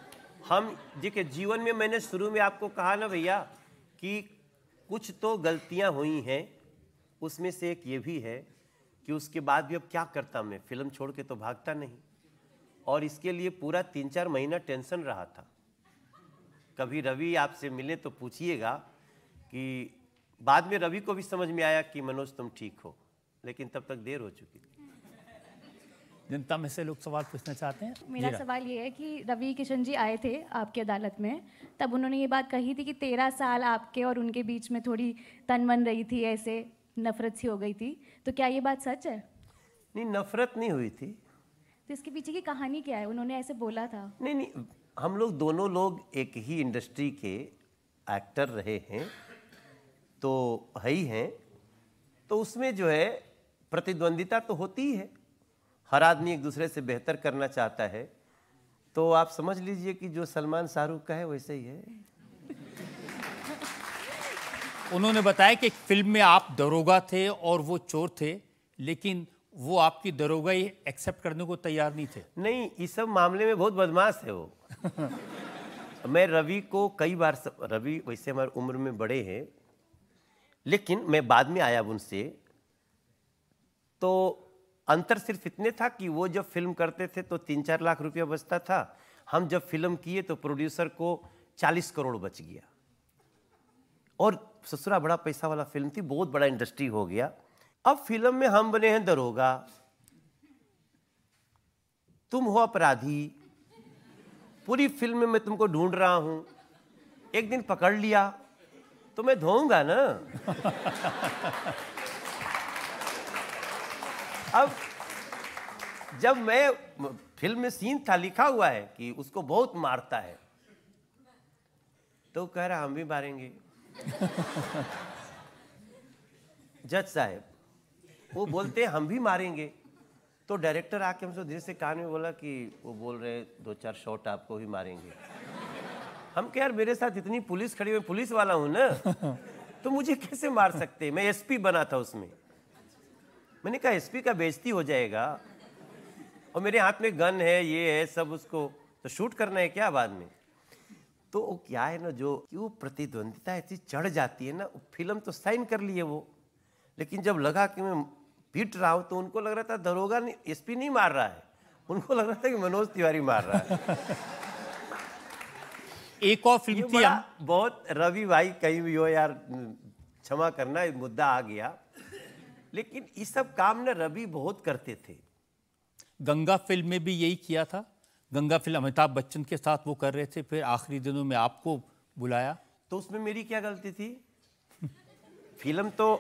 हम देखिए जीवन में मैंने शुरू में आपको कहा ना भैया कि कुछ तो गलतियां हुई हैं उसमें से एक ये भी है कि उसके बाद भी अब क्या करता मैं फिल्म छोड़ के तो भागता नहीं और इसके लिए पूरा तीन चार महीना टेंशन रहा था कभी रवि आपसे मिले तो पूछिएगा कि बाद में रवि को भी समझ में आया कि मनोज तुम ठीक हो लेकिन तब तक देर हो चुकी थी जनता में से लोग सवाल पूछना चाहते हैं मेरा हाँ। सवाल ये है कि रवि किशन जी आए थे आपकी अदालत में तब उन्होंने ये बात कही थी कि तेरह साल आपके और उनके बीच में थोड़ी तन मन रही थी ऐसे नफरत सी हो गई थी तो क्या ये बात सच है नहीं नफरत नहीं हुई थी तो इसके पीछे की कहानी क्या है उन्होंने ऐसे बोला था नहीं नहीं हम लोग दोनों लोग एक ही इंडस्ट्री के एक्टर रहे हैं तो है ही हैं तो उसमें जो है प्रतिद्वंदिता तो होती ही है हर आदमी एक दूसरे से बेहतर करना चाहता है तो आप समझ लीजिए कि जो सलमान शाहरुख का है वैसे ही है उन्होंने बताया कि फिल्म में आप दरोगा थे और वो चोर थे लेकिन वो आपकी दरोगा ही एक्सेप्ट करने को तैयार नहीं थे नहीं इस सब मामले में बहुत बदमाश है वो [laughs] मैं रवि को कई बार सब... रवि वैसे हमारे उम्र में बड़े हैं लेकिन मैं बाद में आया उनसे तो अंतर सिर्फ इतने था कि वो जब फिल्म करते थे तो तीन चार लाख रुपया बचता था हम जब फिल्म किए तो प्रोड्यूसर को चालीस करोड़ बच गया और ससुरा बड़ा पैसा वाला फिल्म थी बहुत बड़ा इंडस्ट्री हो गया अब फिल्म में हम बने हैं दरोगा तुम हो अपराधी पूरी फिल्म में मैं तुमको ढूंढ रहा हूं एक दिन पकड़ लिया तो मैं धोऊंगा ना अब जब मैं फिल्म में सीन था लिखा हुआ है कि उसको बहुत मारता है तो कह रहा हम भी मारेंगे [laughs] जज साहब वो बोलते हम भी मारेंगे तो डायरेक्टर आके हमसे धीरे से कान में बोला कि वो बोल रहे दो चार शॉट आपको भी मारेंगे हम कह यार मेरे साथ इतनी पुलिस खड़ी हुई पुलिस वाला हूं ना तो मुझे कैसे मार सकते मैं एसपी बना था उसमें मैंने कहा एसपी का बेजती हो जाएगा और मेरे हाथ में गन है ये है सब उसको तो शूट करना है क्या बाद में तो वो क्या है ना जो क्यों प्रतिद्वंदिता ऐसी चढ़ जाती है ना फिल्म तो साइन कर लिए वो लेकिन जब लगा कि मैं पीट रहा हूँ तो उनको लग रहा था दरोगा नहीं एस नहीं मार रहा है उनको लग रहा था कि मनोज तिवारी मार रहा है [laughs] एक और फिल्म थी बहुत रवि भाई कहीं भी हो यार क्षमा करना मुद्दा आ गया लेकिन ये सब काम ना रवि बहुत करते थे गंगा फिल्म में भी यही किया था गंगा फिल्म अमिताभ बच्चन के साथ वो कर रहे थे फिर आखिरी दिनों में आपको बुलाया तो उसमें मेरी क्या गलती थी फिल्म तो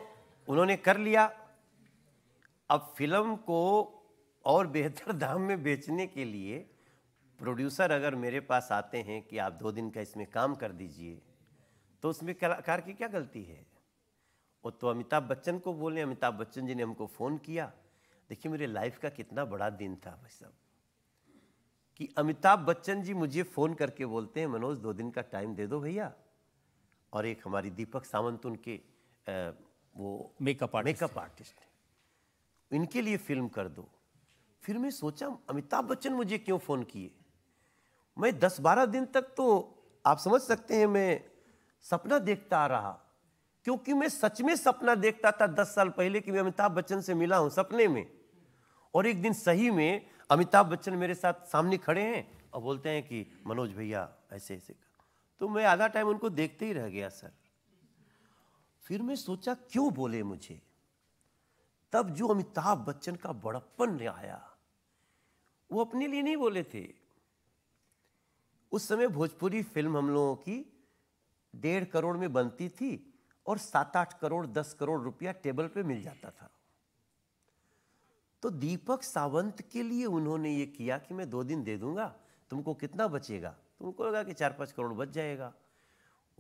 उन्होंने कर लिया अब फिल्म को और बेहतर दाम में बेचने के लिए प्रोड्यूसर अगर मेरे पास आते हैं कि आप दो दिन का इसमें काम कर दीजिए तो उसमें कलाकार की क्या गलती है और तो अमिताभ बच्चन को बोले अमिताभ बच्चन जी ने हमको फ़ोन किया देखिए मेरे लाइफ का कितना बड़ा दिन था भाई साहब कि अमिताभ बच्चन जी मुझे फ़ोन करके बोलते हैं मनोज दो दिन का टाइम दे दो भैया और एक हमारी दीपक सावंत उनके वो मेकअप मेकअप आर्टिस्ट इनके लिए फिल्म कर दो फिर मैं सोचा अमिताभ बच्चन मुझे क्यों फ़ोन किए मैं दस बारह दिन तक तो आप समझ सकते हैं मैं सपना देखता आ रहा क्योंकि मैं सच में सपना देखता था दस साल पहले कि मैं अमिताभ बच्चन से मिला हूं सपने में और एक दिन सही में अमिताभ बच्चन मेरे साथ सामने खड़े हैं और बोलते हैं कि मनोज भैया ऐसे ऐसे तो मैं आधा टाइम उनको देखते ही रह गया सर फिर मैं सोचा क्यों बोले मुझे तब जो अमिताभ बच्चन का बड़प्पन आया वो अपने लिए नहीं बोले थे उस समय भोजपुरी फिल्म हम लोगों की डेढ़ करोड़ में बनती थी और सात आठ करोड़ दस करोड़ रुपया टेबल पे मिल जाता था तो दीपक सावंत के लिए उन्होंने ये किया कि मैं दो दिन दे दूंगा तुमको कितना बचेगा तुमको लगा कि चार पाँच करोड़ बच जाएगा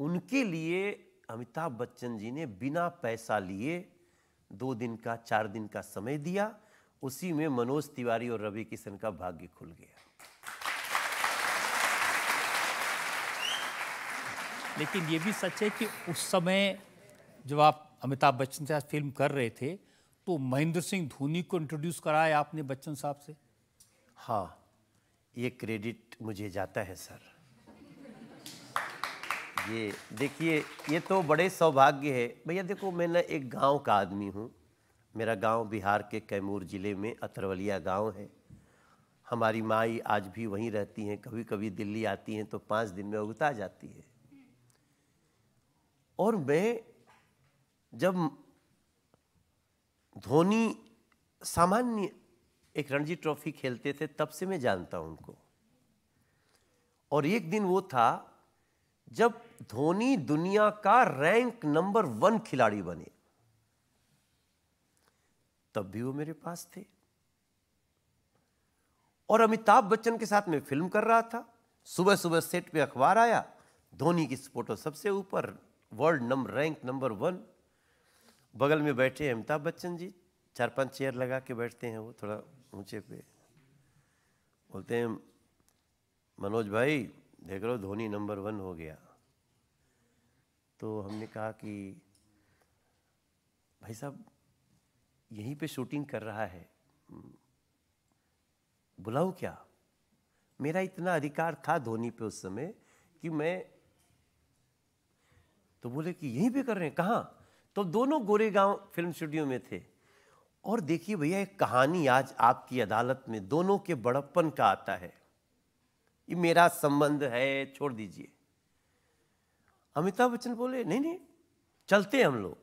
उनके लिए अमिताभ बच्चन जी ने बिना पैसा लिए दो दिन का चार दिन का समय दिया उसी में मनोज तिवारी और रवि किशन का भाग्य खुल गया लेकिन ये भी सच है कि उस समय जब आप अमिताभ बच्चन से फिल्म कर रहे थे तो महेंद्र सिंह धोनी को इंट्रोड्यूस कराया आपने बच्चन साहब से हाँ ये क्रेडिट मुझे जाता है सर ये देखिए ये तो बड़े सौभाग्य है भैया देखो मैं ना एक गांव का आदमी हूँ मेरा गांव बिहार के कैमूर ज़िले में अतरवलिया गांव है हमारी माई आज भी वहीं रहती हैं कभी कभी दिल्ली आती हैं तो पाँच दिन में उगता जाती है और मैं जब धोनी सामान्य एक रणजी ट्रॉफी खेलते थे तब से मैं जानता हूं उनको और एक दिन वो था जब धोनी दुनिया का रैंक नंबर वन खिलाड़ी बने तब भी वो मेरे पास थे और अमिताभ बच्चन के साथ मैं फिल्म कर रहा था सुबह सुबह सेट पे अखबार आया धोनी की फोटो सबसे ऊपर world number rank number one बगल में बैठे अमिताभ बच्चन जी चार पांच चेयर लगा के बैठते हैं वो थोड़ा ऊंचे पे बोलते हैं मनोज भाई देख लो धोनी नंबर वन हो गया तो हमने कहा कि भाई साहब यहीं पे शूटिंग कर रहा है बुलाऊ क्या मेरा इतना अधिकार था धोनी पे उस समय कि मैं तो बोले कि यहीं पे कर रहे हैं कहाँ तो दोनों गोरेगांव फिल्म स्टूडियो में थे और देखिए भैया एक कहानी आज आपकी अदालत में दोनों के बड़प्पन का आता है ये मेरा संबंध है छोड़ दीजिए अमिताभ बच्चन बोले नहीं नहीं चलते हम लोग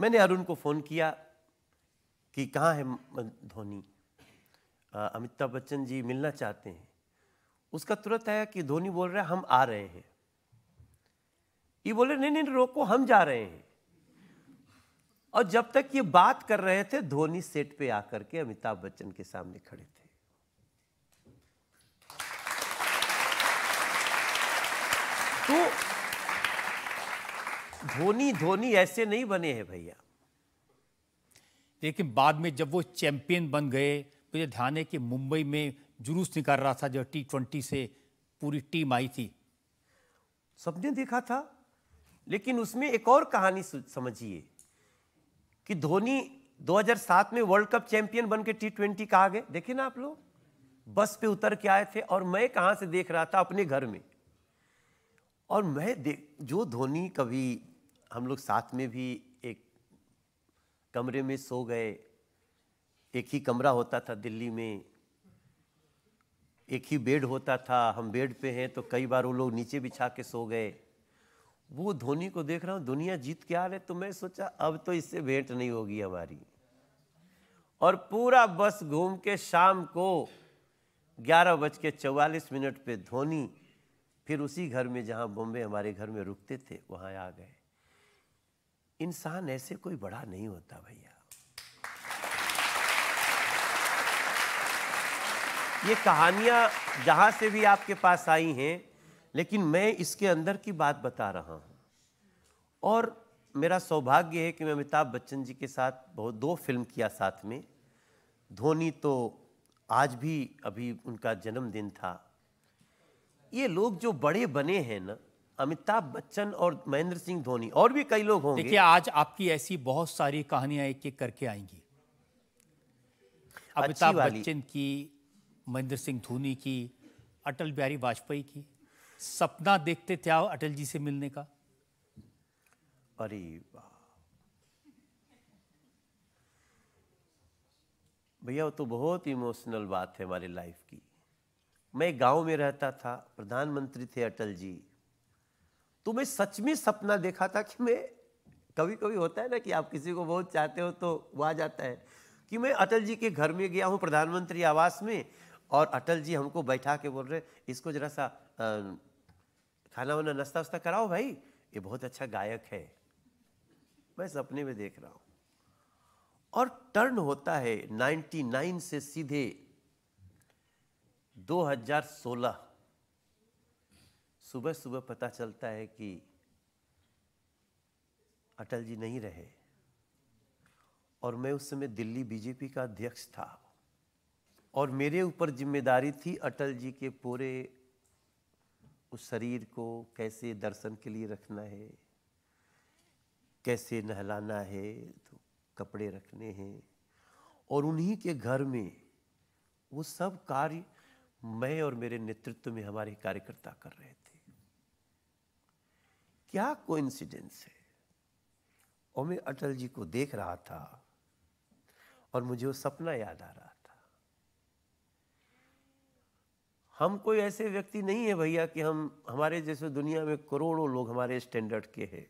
मैंने अरुण को फ़ोन किया कि कहाँ है धोनी अमिताभ बच्चन जी मिलना चाहते हैं उसका तुरंत आया कि धोनी बोल रहा है हम आ रहे हैं ये बोले नहीं नहीं रोको हम जा रहे हैं और जब तक ये बात कर रहे थे धोनी सेट पे आकर के अमिताभ बच्चन के सामने खड़े थे तो धोनी धोनी ऐसे नहीं बने हैं भैया लेकिन बाद में जब वो चैंपियन बन गए मुझे ध्यान है कि मुंबई में जुलूस निकाल रहा था जो टी ट्वेंटी से पूरी टीम आई थी सबने देखा था लेकिन उसमें एक और कहानी समझिए कि धोनी 2007 में वर्ल्ड कप चैंपियन बन के टी ट्वेंटी कहा गए देखे ना आप लोग बस पे उतर के आए थे और मैं कहाँ से देख रहा था अपने घर में और मैं देख जो धोनी कभी हम लोग साथ में भी एक कमरे में सो गए एक ही कमरा होता था दिल्ली में एक ही बेड होता था हम बेड पे हैं तो कई बार वो लोग नीचे बिछा के सो गए वो धोनी को देख रहा हूँ दुनिया जीत के आ रहे तो मैं सोचा अब तो इससे भेंट नहीं होगी हमारी और पूरा बस घूम के शाम को ग्यारह बज के चौवालीस मिनट पे धोनी फिर उसी घर में जहाँ बॉम्बे हमारे घर में रुकते थे वहाँ आ गए इंसान ऐसे कोई बड़ा नहीं होता भैया ये कहानियाँ जहाँ से भी आपके पास आई हैं लेकिन मैं इसके अंदर की बात बता रहा हूँ और मेरा सौभाग्य है कि मैं अमिताभ बच्चन जी के साथ बहुत दो फिल्म किया साथ में धोनी तो आज भी अभी उनका जन्मदिन था ये लोग जो बड़े बने हैं ना अमिताभ बच्चन और महेंद्र सिंह धोनी और भी कई लोग होंगे देखिए आज आपकी ऐसी बहुत सारी कहानियां एक एक करके आएंगी अमिताभ बच्चन की महेंद्र सिंह धोनी की अटल बिहारी वाजपेयी की सपना देखते थे आप अटल जी से मिलने का अरे भैया वो तो बहुत इमोशनल बात है हमारी लाइफ की मैं गांव में रहता था प्रधानमंत्री थे अटल जी तो मैं सच में सपना देखा था कि मैं कभी कभी होता है ना कि आप किसी को बहुत चाहते हो तो वो आ जाता है कि मैं अटल जी के घर में गया हूँ प्रधानमंत्री आवास में और अटल जी हमको बैठा के बोल रहे इसको जरा सा खाना वाना नाश्ता वास्ता कराओ भाई ये बहुत अच्छा गायक है मैं सपने में देख रहा हूं और टर्न होता है 99 से सीधे 2016 सुबह सुबह पता चलता है कि अटल जी नहीं रहे और मैं उस समय दिल्ली बीजेपी का अध्यक्ष था और मेरे ऊपर जिम्मेदारी थी अटल जी के पूरे उस शरीर को कैसे दर्शन के लिए रखना है कैसे नहलाना है तो कपड़े रखने हैं और उन्हीं के घर में वो सब कार्य मैं और मेरे नेतृत्व में हमारे कार्यकर्ता कर रहे थे क्या कोइंसिडेंस है और मैं अटल जी को देख रहा था और मुझे वो सपना याद आ रहा हम कोई ऐसे व्यक्ति नहीं है भैया कि हम हमारे जैसे दुनिया में करोड़ों लोग हमारे स्टैंडर्ड के हैं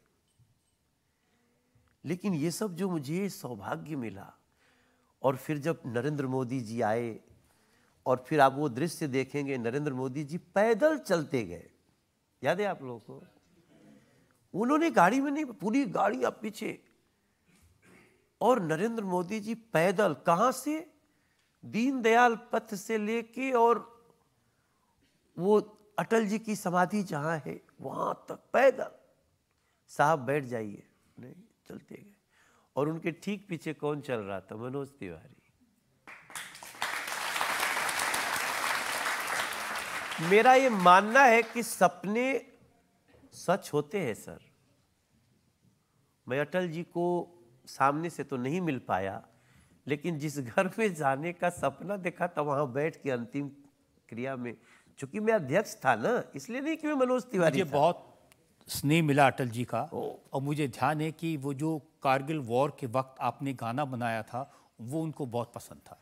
लेकिन ये सब जो मुझे सौभाग्य मिला और फिर जब नरेंद्र मोदी जी आए और फिर आप वो दृश्य देखेंगे नरेंद्र मोदी जी पैदल चलते गए याद है आप लोगों को उन्होंने गाड़ी में नहीं पूरी गाड़ी आप पीछे और नरेंद्र मोदी जी पैदल कहाँ से दीनदयाल पथ से लेके और वो अटल जी की समाधि जहाँ है वहाँ तक पैदल साहब बैठ जाइए नहीं चलते गए और उनके ठीक पीछे कौन चल रहा था मनोज तिवारी मेरा ये मानना है कि सपने सच होते हैं सर मैं अटल जी को सामने से तो नहीं मिल पाया लेकिन जिस घर में जाने का सपना देखा था वहाँ बैठ के अंतिम क्रिया में चूंकि मैं अध्यक्ष था ना इसलिए नहीं कि मैं मनोज तिवारी मुझे बहुत स्नेह मिला अटल जी का और मुझे ध्यान है कि वो जो कारगिल वॉर के वक्त आपने गाना बनाया था वो उनको बहुत पसंद था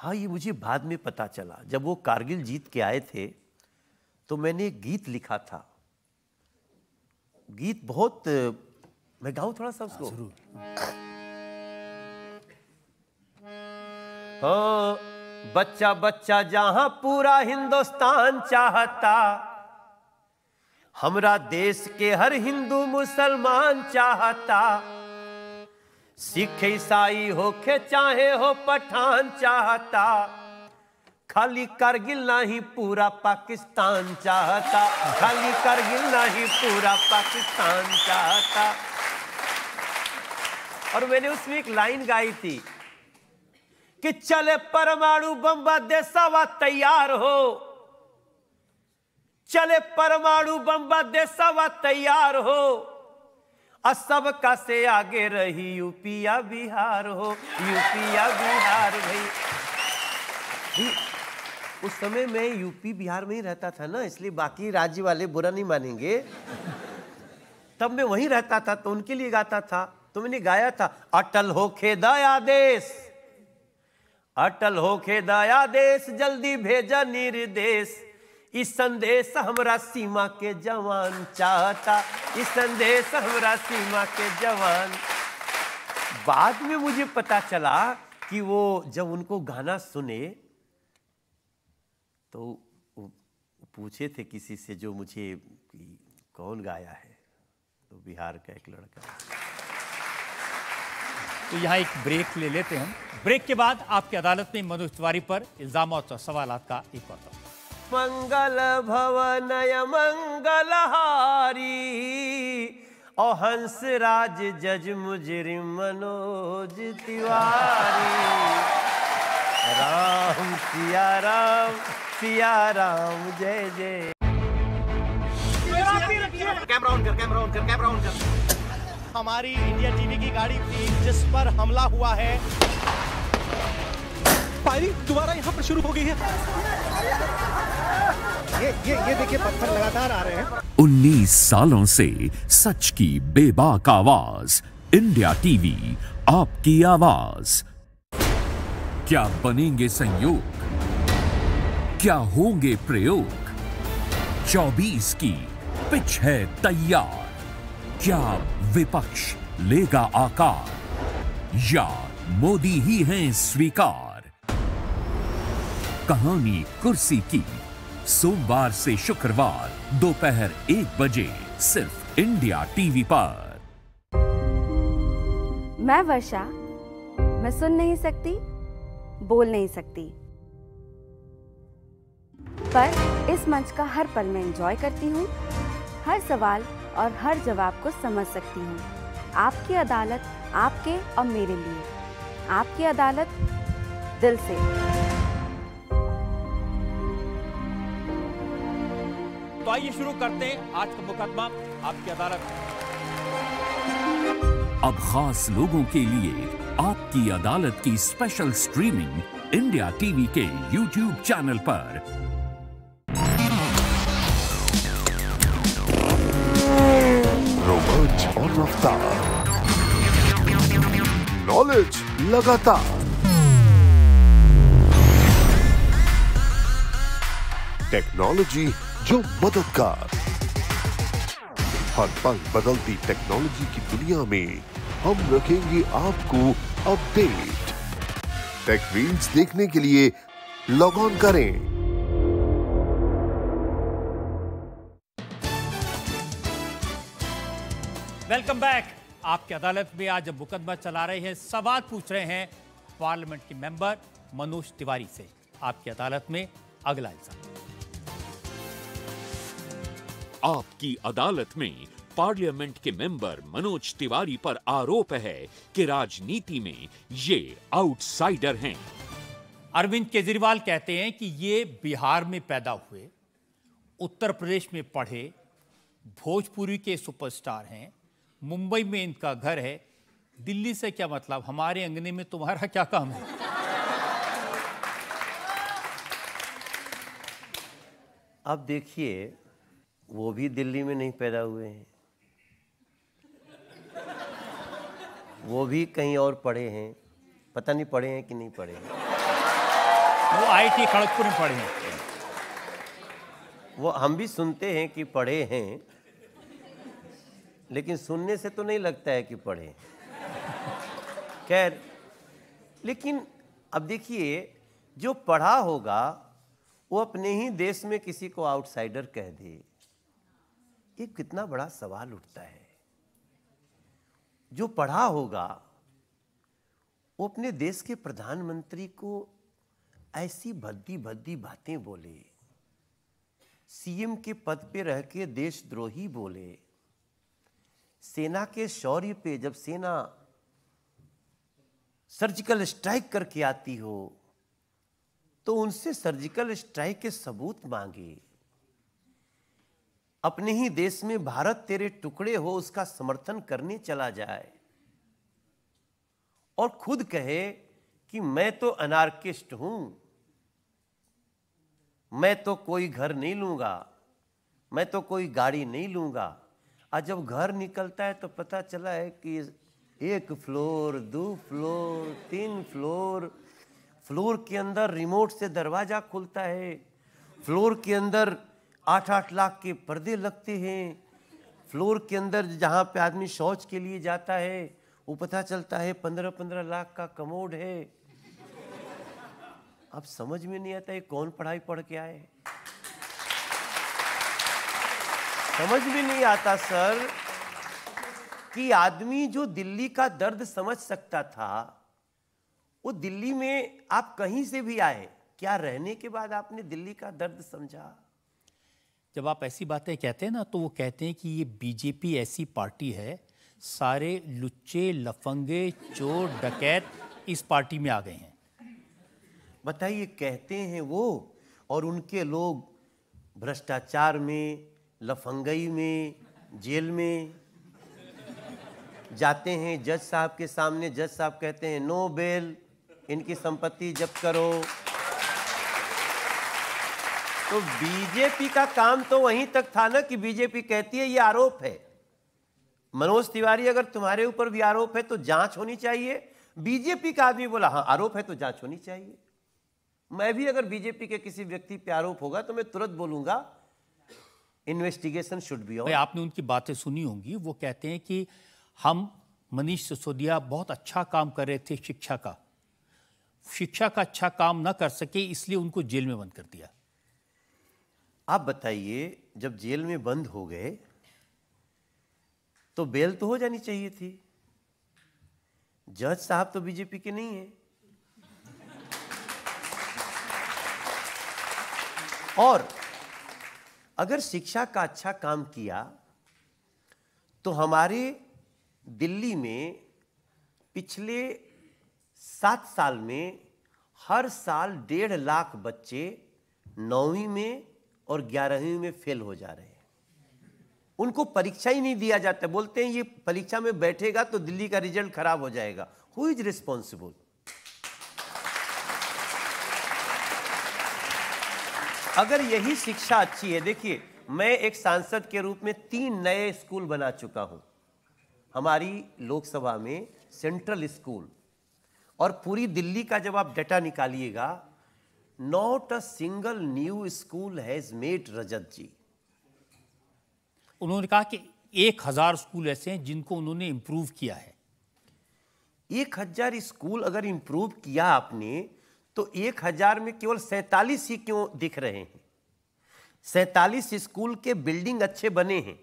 हाँ ये मुझे बाद में पता चला जब वो कारगिल जीत के आए थे तो मैंने एक गीत लिखा था गीत बहुत मैं गाऊ थोड़ा सा उसको हाँ, हाँ। बच्चा बच्चा जहां पूरा हिंदुस्तान चाहता हमरा देश के हर हिंदू मुसलमान चाहता सिख ईसाई होके चाहे हो पठान चाहता खाली करगिल नहीं पूरा पाकिस्तान चाहता खाली करगिल नहीं पूरा पाकिस्तान चाहता और मैंने उसमें एक लाइन गाई थी कि चले परमाणु बम देसावा तैयार हो चले परमाणु बम देसावा तैयार हो सब का से आगे रही यूपिया बिहार हो यूपिया बिहार भाई उस समय मैं यूपी बिहार में ही रहता था ना इसलिए बाकी राज्य वाले बुरा नहीं मानेंगे तब मैं वहीं रहता था तो उनके लिए गाता था तो मैंने गाया था अटल हो खेदा आदेश अटल होके दया देश जल्दी भेजा निर्देश इस संदेश हमरा सीमा के जवान चाहता इस संदेश हमरा सीमा के जवान बाद में मुझे पता चला कि वो जब उनको गाना सुने तो पूछे थे किसी से जो मुझे कौन गाया है तो बिहार का एक लड़का तो यहाँ एक ब्रेक ले लेते हैं ब्रेक के बाद आपकी अदालत में मनोज तिवारी पर इल्जाम और सवाल का एक और मंगल मंगल मंगलहारी और राज जज मुजरिम मनोज तिवारी राम सिया राम सिया राम जय जय कैमरा ऑन कर कैमरा ऑन कर कैमरा ऑन कर हमारी इंडिया टीवी की गाड़ी थी जिस पर हमला हुआ है फायरिंग दोबारा यहाँ पर शुरू हो गई है ये ये ये देखिए पत्थर लगातार आ रहे हैं 19 सालों से सच की बेबाक आवाज इंडिया टीवी आपकी आवाज क्या बनेंगे संयोग क्या होंगे प्रयोग 24 की पिच है तैयार क्या विपक्ष लेगा आकार या मोदी ही हैं स्वीकार कहानी कुर्सी की सोमवार से शुक्रवार दोपहर एक बजे सिर्फ इंडिया टीवी पर मैं वर्षा मैं सुन नहीं सकती बोल नहीं सकती पर इस मंच का हर पल मैं एंजॉय करती हूँ हर सवाल और हर जवाब को समझ सकती हूँ आपकी अदालत आपके और मेरे लिए आपकी अदालत दिल से तो आइए शुरू करते हैं आज का मुकदमा आपकी अदालत अब खास लोगों के लिए आपकी अदालत की स्पेशल स्ट्रीमिंग इंडिया टीवी के यूट्यूब चैनल पर और रफ्तार नॉलेज लगातार टेक्नोलॉजी जो मददगार हर पल बदलती टेक्नोलॉजी की दुनिया में हम रखेंगे आपको अपडेट टेक रील्स देखने के लिए लॉग ऑन करें वेलकम बैक आपकी अदालत में आज मुकदमा चला रहे हैं सवाल पूछ रहे हैं पार्लियामेंट के मेंबर मनोज तिवारी से आपकी अदालत में अगला इल्जाम आपकी अदालत में पार्लियामेंट के मेंबर मनोज तिवारी पर आरोप है कि राजनीति में ये आउटसाइडर हैं अरविंद केजरीवाल कहते हैं कि ये बिहार में पैदा हुए उत्तर प्रदेश में पढ़े भोजपुरी के सुपरस्टार हैं मुंबई में इनका घर है दिल्ली से क्या मतलब हमारे अंगने में तुम्हारा क्या काम है अब देखिए वो भी दिल्ली में नहीं पैदा हुए हैं वो भी कहीं और पढ़े हैं पता नहीं पढ़े हैं कि नहीं पढ़े हैं वो आईटी खड़गपुर में पढ़े हैं वो हम भी सुनते हैं कि पढ़े हैं लेकिन सुनने से तो नहीं लगता है कि पढ़े खैर लेकिन अब देखिए जो पढ़ा होगा वो अपने ही देश में किसी को आउटसाइडर कह दे ये कितना बड़ा सवाल उठता है जो पढ़ा होगा वो अपने देश के प्रधानमंत्री को ऐसी भद्दी भद्दी बातें बोले सीएम के पद पे रह के देशद्रोही बोले सेना के शौर्य पे जब सेना सर्जिकल स्ट्राइक करके आती हो तो उनसे सर्जिकल स्ट्राइक के सबूत मांगे अपने ही देश में भारत तेरे टुकड़े हो उसका समर्थन करने चला जाए और खुद कहे कि मैं तो अनार्किस्ट हूं मैं तो कोई घर नहीं लूंगा मैं तो कोई गाड़ी नहीं लूंगा और जब घर निकलता है तो पता चला है कि एक फ्लोर दो फ्लोर तीन फ्लोर फ्लोर के अंदर रिमोट से दरवाज़ा खुलता है फ्लोर के अंदर आठ आठ लाख के पर्दे लगते हैं फ्लोर के अंदर जहाँ पे आदमी शौच के लिए जाता है वो पता चलता है पंद्रह पंद्रह लाख का कमोड है अब समझ में नहीं आता है कौन पढ़ाई पढ़ के आए समझ भी नहीं आता सर कि आदमी जो दिल्ली का दर्द समझ सकता था वो दिल्ली में आप कहीं से भी आए क्या रहने के बाद आपने दिल्ली का दर्द समझा जब आप ऐसी बातें कहते हैं ना तो वो कहते हैं कि ये बीजेपी ऐसी पार्टी है सारे लुच्चे लफंगे चोर डकैत इस पार्टी में आ गए हैं बताइए कहते हैं वो और उनके लोग भ्रष्टाचार में लफंगई में जेल में जाते हैं जज साहब के सामने जज साहब कहते हैं नो बेल इनकी संपत्ति जब्त करो तो बीजेपी का काम तो वहीं तक था ना कि बीजेपी कहती है ये आरोप है मनोज तिवारी अगर तुम्हारे ऊपर भी आरोप है तो जांच होनी चाहिए बीजेपी का आदमी बोला हाँ आरोप है तो जांच होनी चाहिए मैं भी अगर बीजेपी के किसी व्यक्ति पे आरोप होगा तो मैं तुरंत बोलूंगा इन्वेस्टिगेशन शुड बी ऑन आपने उनकी बातें सुनी होंगी वो कहते हैं कि हम मनीष सिसोदिया बहुत अच्छा काम कर रहे थे शिक्षा का शिक्षा का अच्छा काम ना कर सके इसलिए उनको जेल में बंद कर दिया आप बताइए जब जेल में बंद हो गए तो बेल तो हो जानी चाहिए थी जज साहब तो बीजेपी के नहीं है और अगर शिक्षा का अच्छा काम किया तो हमारे दिल्ली में पिछले सात साल में हर साल डेढ़ लाख बच्चे नौवीं में और ग्यारहवीं में फेल हो जा रहे हैं उनको परीक्षा ही नहीं दिया जाता बोलते हैं ये परीक्षा में बैठेगा तो दिल्ली का रिजल्ट खराब हो जाएगा हु इज रिस्पॉन्सिबल अगर यही शिक्षा अच्छी है देखिए मैं एक सांसद के रूप में तीन नए स्कूल बना चुका हूं हमारी लोकसभा में सेंट्रल स्कूल और पूरी दिल्ली का जब आप डाटा निकालिएगा not a single new school has made Rajat ji उन्होंने कहा कि एक हजार स्कूल ऐसे हैं जिनको उन्होंने इंप्रूव किया है एक हजार स्कूल अगर इंप्रूव किया आपने तो एक हजार में केवल सैतालीस ही क्यों दिख रहे हैं सैतालीस स्कूल के बिल्डिंग अच्छे बने हैं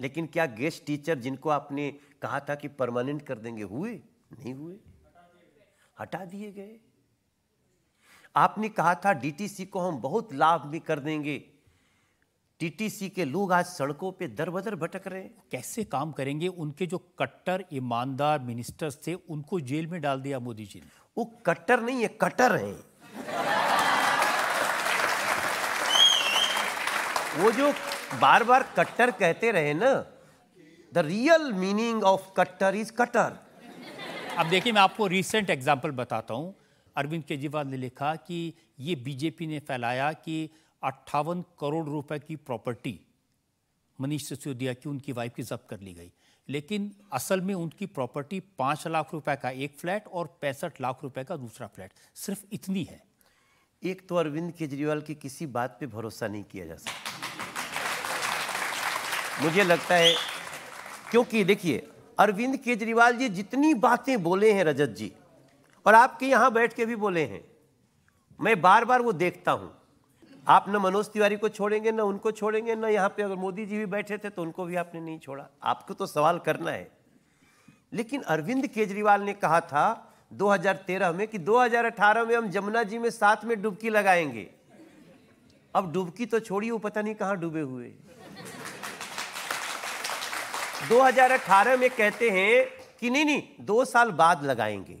लेकिन क्या गेस्ट टीचर जिनको आपने कहा था कि परमानेंट कर देंगे हुए नहीं हुए हटा दिए गए आपने कहा था डीटीसी को हम बहुत लाभ भी कर देंगे टीटीसी के लोग आज सड़कों पे दर बदर भटक रहे हैं कैसे काम करेंगे उनके जो कट्टर ईमानदार मिनिस्टर्स थे उनको जेल में डाल दिया मोदी जी ने वो कट्टर नहीं है कटर है वो जो बार बार कट्टर कहते रहे ना the real meaning of kattar is cutter अब देखिए मैं आपको रिसेंट एग्जाम्पल बताता हूँ अरविंद केजरीवाल ने लिखा कि ये बीजेपी ने फैलाया कि अट्ठावन करोड़ रुपए की प्रॉपर्टी मनीष सिसोदिया की उनकी वाइफ की जब्त कर ली गई लेकिन असल में उनकी प्रॉपर्टी पाँच लाख रुपए का एक फ्लैट और पैंसठ लाख रुपए का दूसरा फ्लैट सिर्फ इतनी है एक तो अरविंद केजरीवाल की किसी बात पे भरोसा नहीं किया जा सकता मुझे लगता है क्योंकि देखिए अरविंद केजरीवाल जी जितनी बातें बोले हैं रजत जी और आपके यहां बैठ के भी बोले हैं मैं बार बार वो देखता हूँ आप ना मनोज तिवारी को छोड़ेंगे ना उनको छोड़ेंगे ना यहाँ पे अगर मोदी जी भी बैठे थे तो उनको भी आपने नहीं छोड़ा आपको तो सवाल करना है लेकिन अरविंद केजरीवाल ने कहा था 2013 में कि 2018 में हम जमुना जी में साथ में डुबकी लगाएंगे अब डुबकी तो छोड़ी वो पता नहीं कहाँ डूबे हुए 2018 में कहते हैं कि नहीं नहीं दो साल बाद लगाएंगे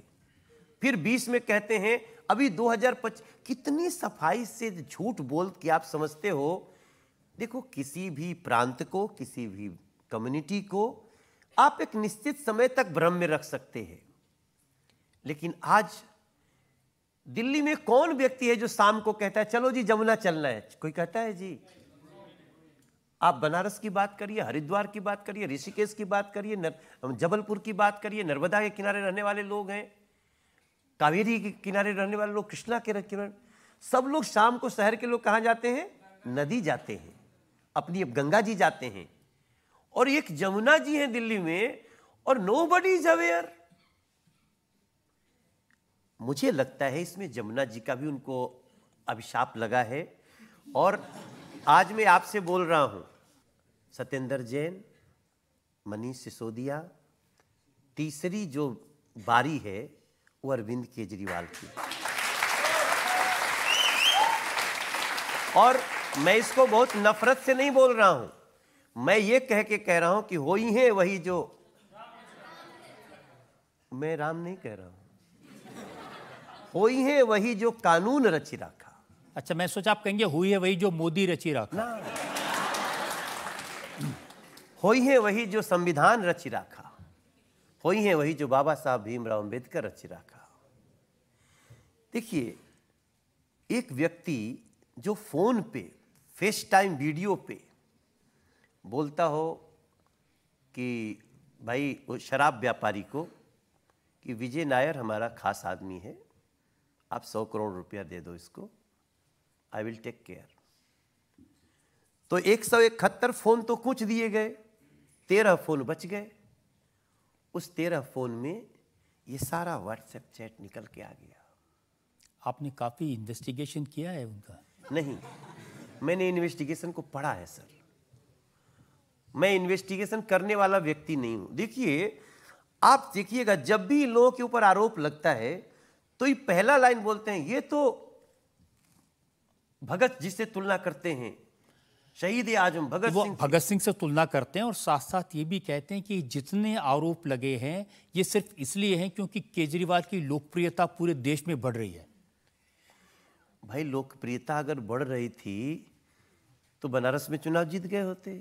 फिर 20 में कहते हैं अभी 2025 कितनी सफाई से झूठ बोल के आप समझते हो देखो किसी भी प्रांत को किसी भी कम्युनिटी को आप एक निश्चित समय तक भ्रम में रख सकते हैं लेकिन आज दिल्ली में कौन व्यक्ति है जो शाम को कहता है चलो जी जमुना चलना है कोई कहता है जी आप बनारस की बात करिए हरिद्वार की बात करिए ऋषिकेश की बात करिए जबलपुर की बात करिए नर्मदा के किनारे रहने वाले लोग हैं कावेरी के किनारे रहने वाले लोग कृष्णा के किनारे सब लोग शाम को शहर के लोग कहाँ जाते हैं नदी जाते हैं अपनी अब गंगा जी जाते हैं और एक जमुना जी हैं दिल्ली में और नो बडी अवेयर मुझे लगता है इसमें जमुना जी का भी उनको अभिशाप लगा है और आज मैं आपसे बोल रहा हूं सत्येंद्र जैन मनीष सिसोदिया तीसरी जो बारी है वो अरविंद केजरीवाल की और मैं इसको बहुत नफरत से नहीं बोल रहा हूं मैं ये कह के कह रहा हूं कि हो ही है वही जो मैं राम नहीं कह रहा हूं हो ही है वही जो कानून रची रखा अच्छा मैं सोचा आप कहेंगे हुई है वही जो मोदी रची रखा ही है वही जो संविधान रची रखा ही है वही जो बाबा साहब भीमराव अंबेडकर रची रखा देखिए एक व्यक्ति जो फ़ोन पे फेस टाइम वीडियो पे बोलता हो कि भाई वो शराब व्यापारी को कि विजय नायर हमारा खास आदमी है आप सौ करोड़ रुपया दे दो इसको आई विल टेक केयर तो एक सौ इकहत्तर फ़ोन तो कुछ दिए गए तेरह फ़ोन बच गए उस तेरह फ़ोन में ये सारा व्हाट्सएप चैट निकल के आ गया आपने काफ़ी इन्वेस्टिगेशन किया है उनका नहीं मैंने इन्वेस्टिगेशन को पढ़ा है सर मैं इन्वेस्टिगेशन करने वाला व्यक्ति नहीं हूं देखिए आप देखिएगा जब भी लोगों के ऊपर आरोप लगता है तो ये पहला लाइन बोलते हैं ये तो भगत जी से तुलना करते हैं शहीद आजम भगत सिंह भगत सिंह से तुलना करते हैं और साथ साथ ये भी कहते हैं कि जितने आरोप लगे हैं ये सिर्फ इसलिए हैं क्योंकि केजरीवाल की लोकप्रियता पूरे देश में बढ़ रही है भाई लोकप्रियता अगर बढ़ रही थी तो बनारस में चुनाव जीत गए होते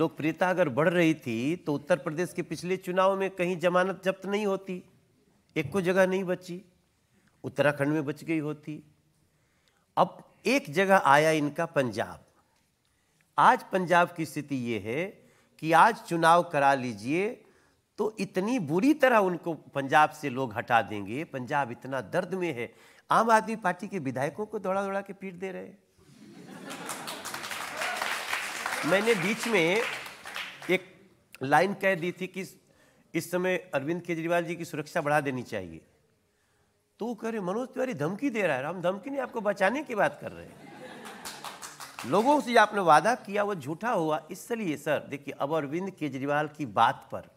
लोकप्रियता अगर बढ़ रही थी तो उत्तर प्रदेश के पिछले चुनाव में कहीं जमानत जब्त नहीं होती एक को जगह नहीं बची उत्तराखंड में बच गई होती अब एक जगह आया इनका पंजाब आज पंजाब की स्थिति ये है कि आज चुनाव करा लीजिए तो इतनी बुरी तरह उनको पंजाब से लोग हटा देंगे पंजाब इतना दर्द में है आम आदमी पार्टी के विधायकों को दौड़ा दौड़ा के पीट दे रहे मैंने बीच में एक लाइन कह दी थी कि इस समय अरविंद केजरीवाल जी की सुरक्षा बढ़ा देनी चाहिए तो कह रहे मनोज तिवारी धमकी दे रहा है हम धमकी नहीं आपको बचाने की बात कर रहे हैं लोगों से आपने वादा किया वो झूठा हुआ इसलिए सर देखिए अब अरविंद केजरीवाल की बात पर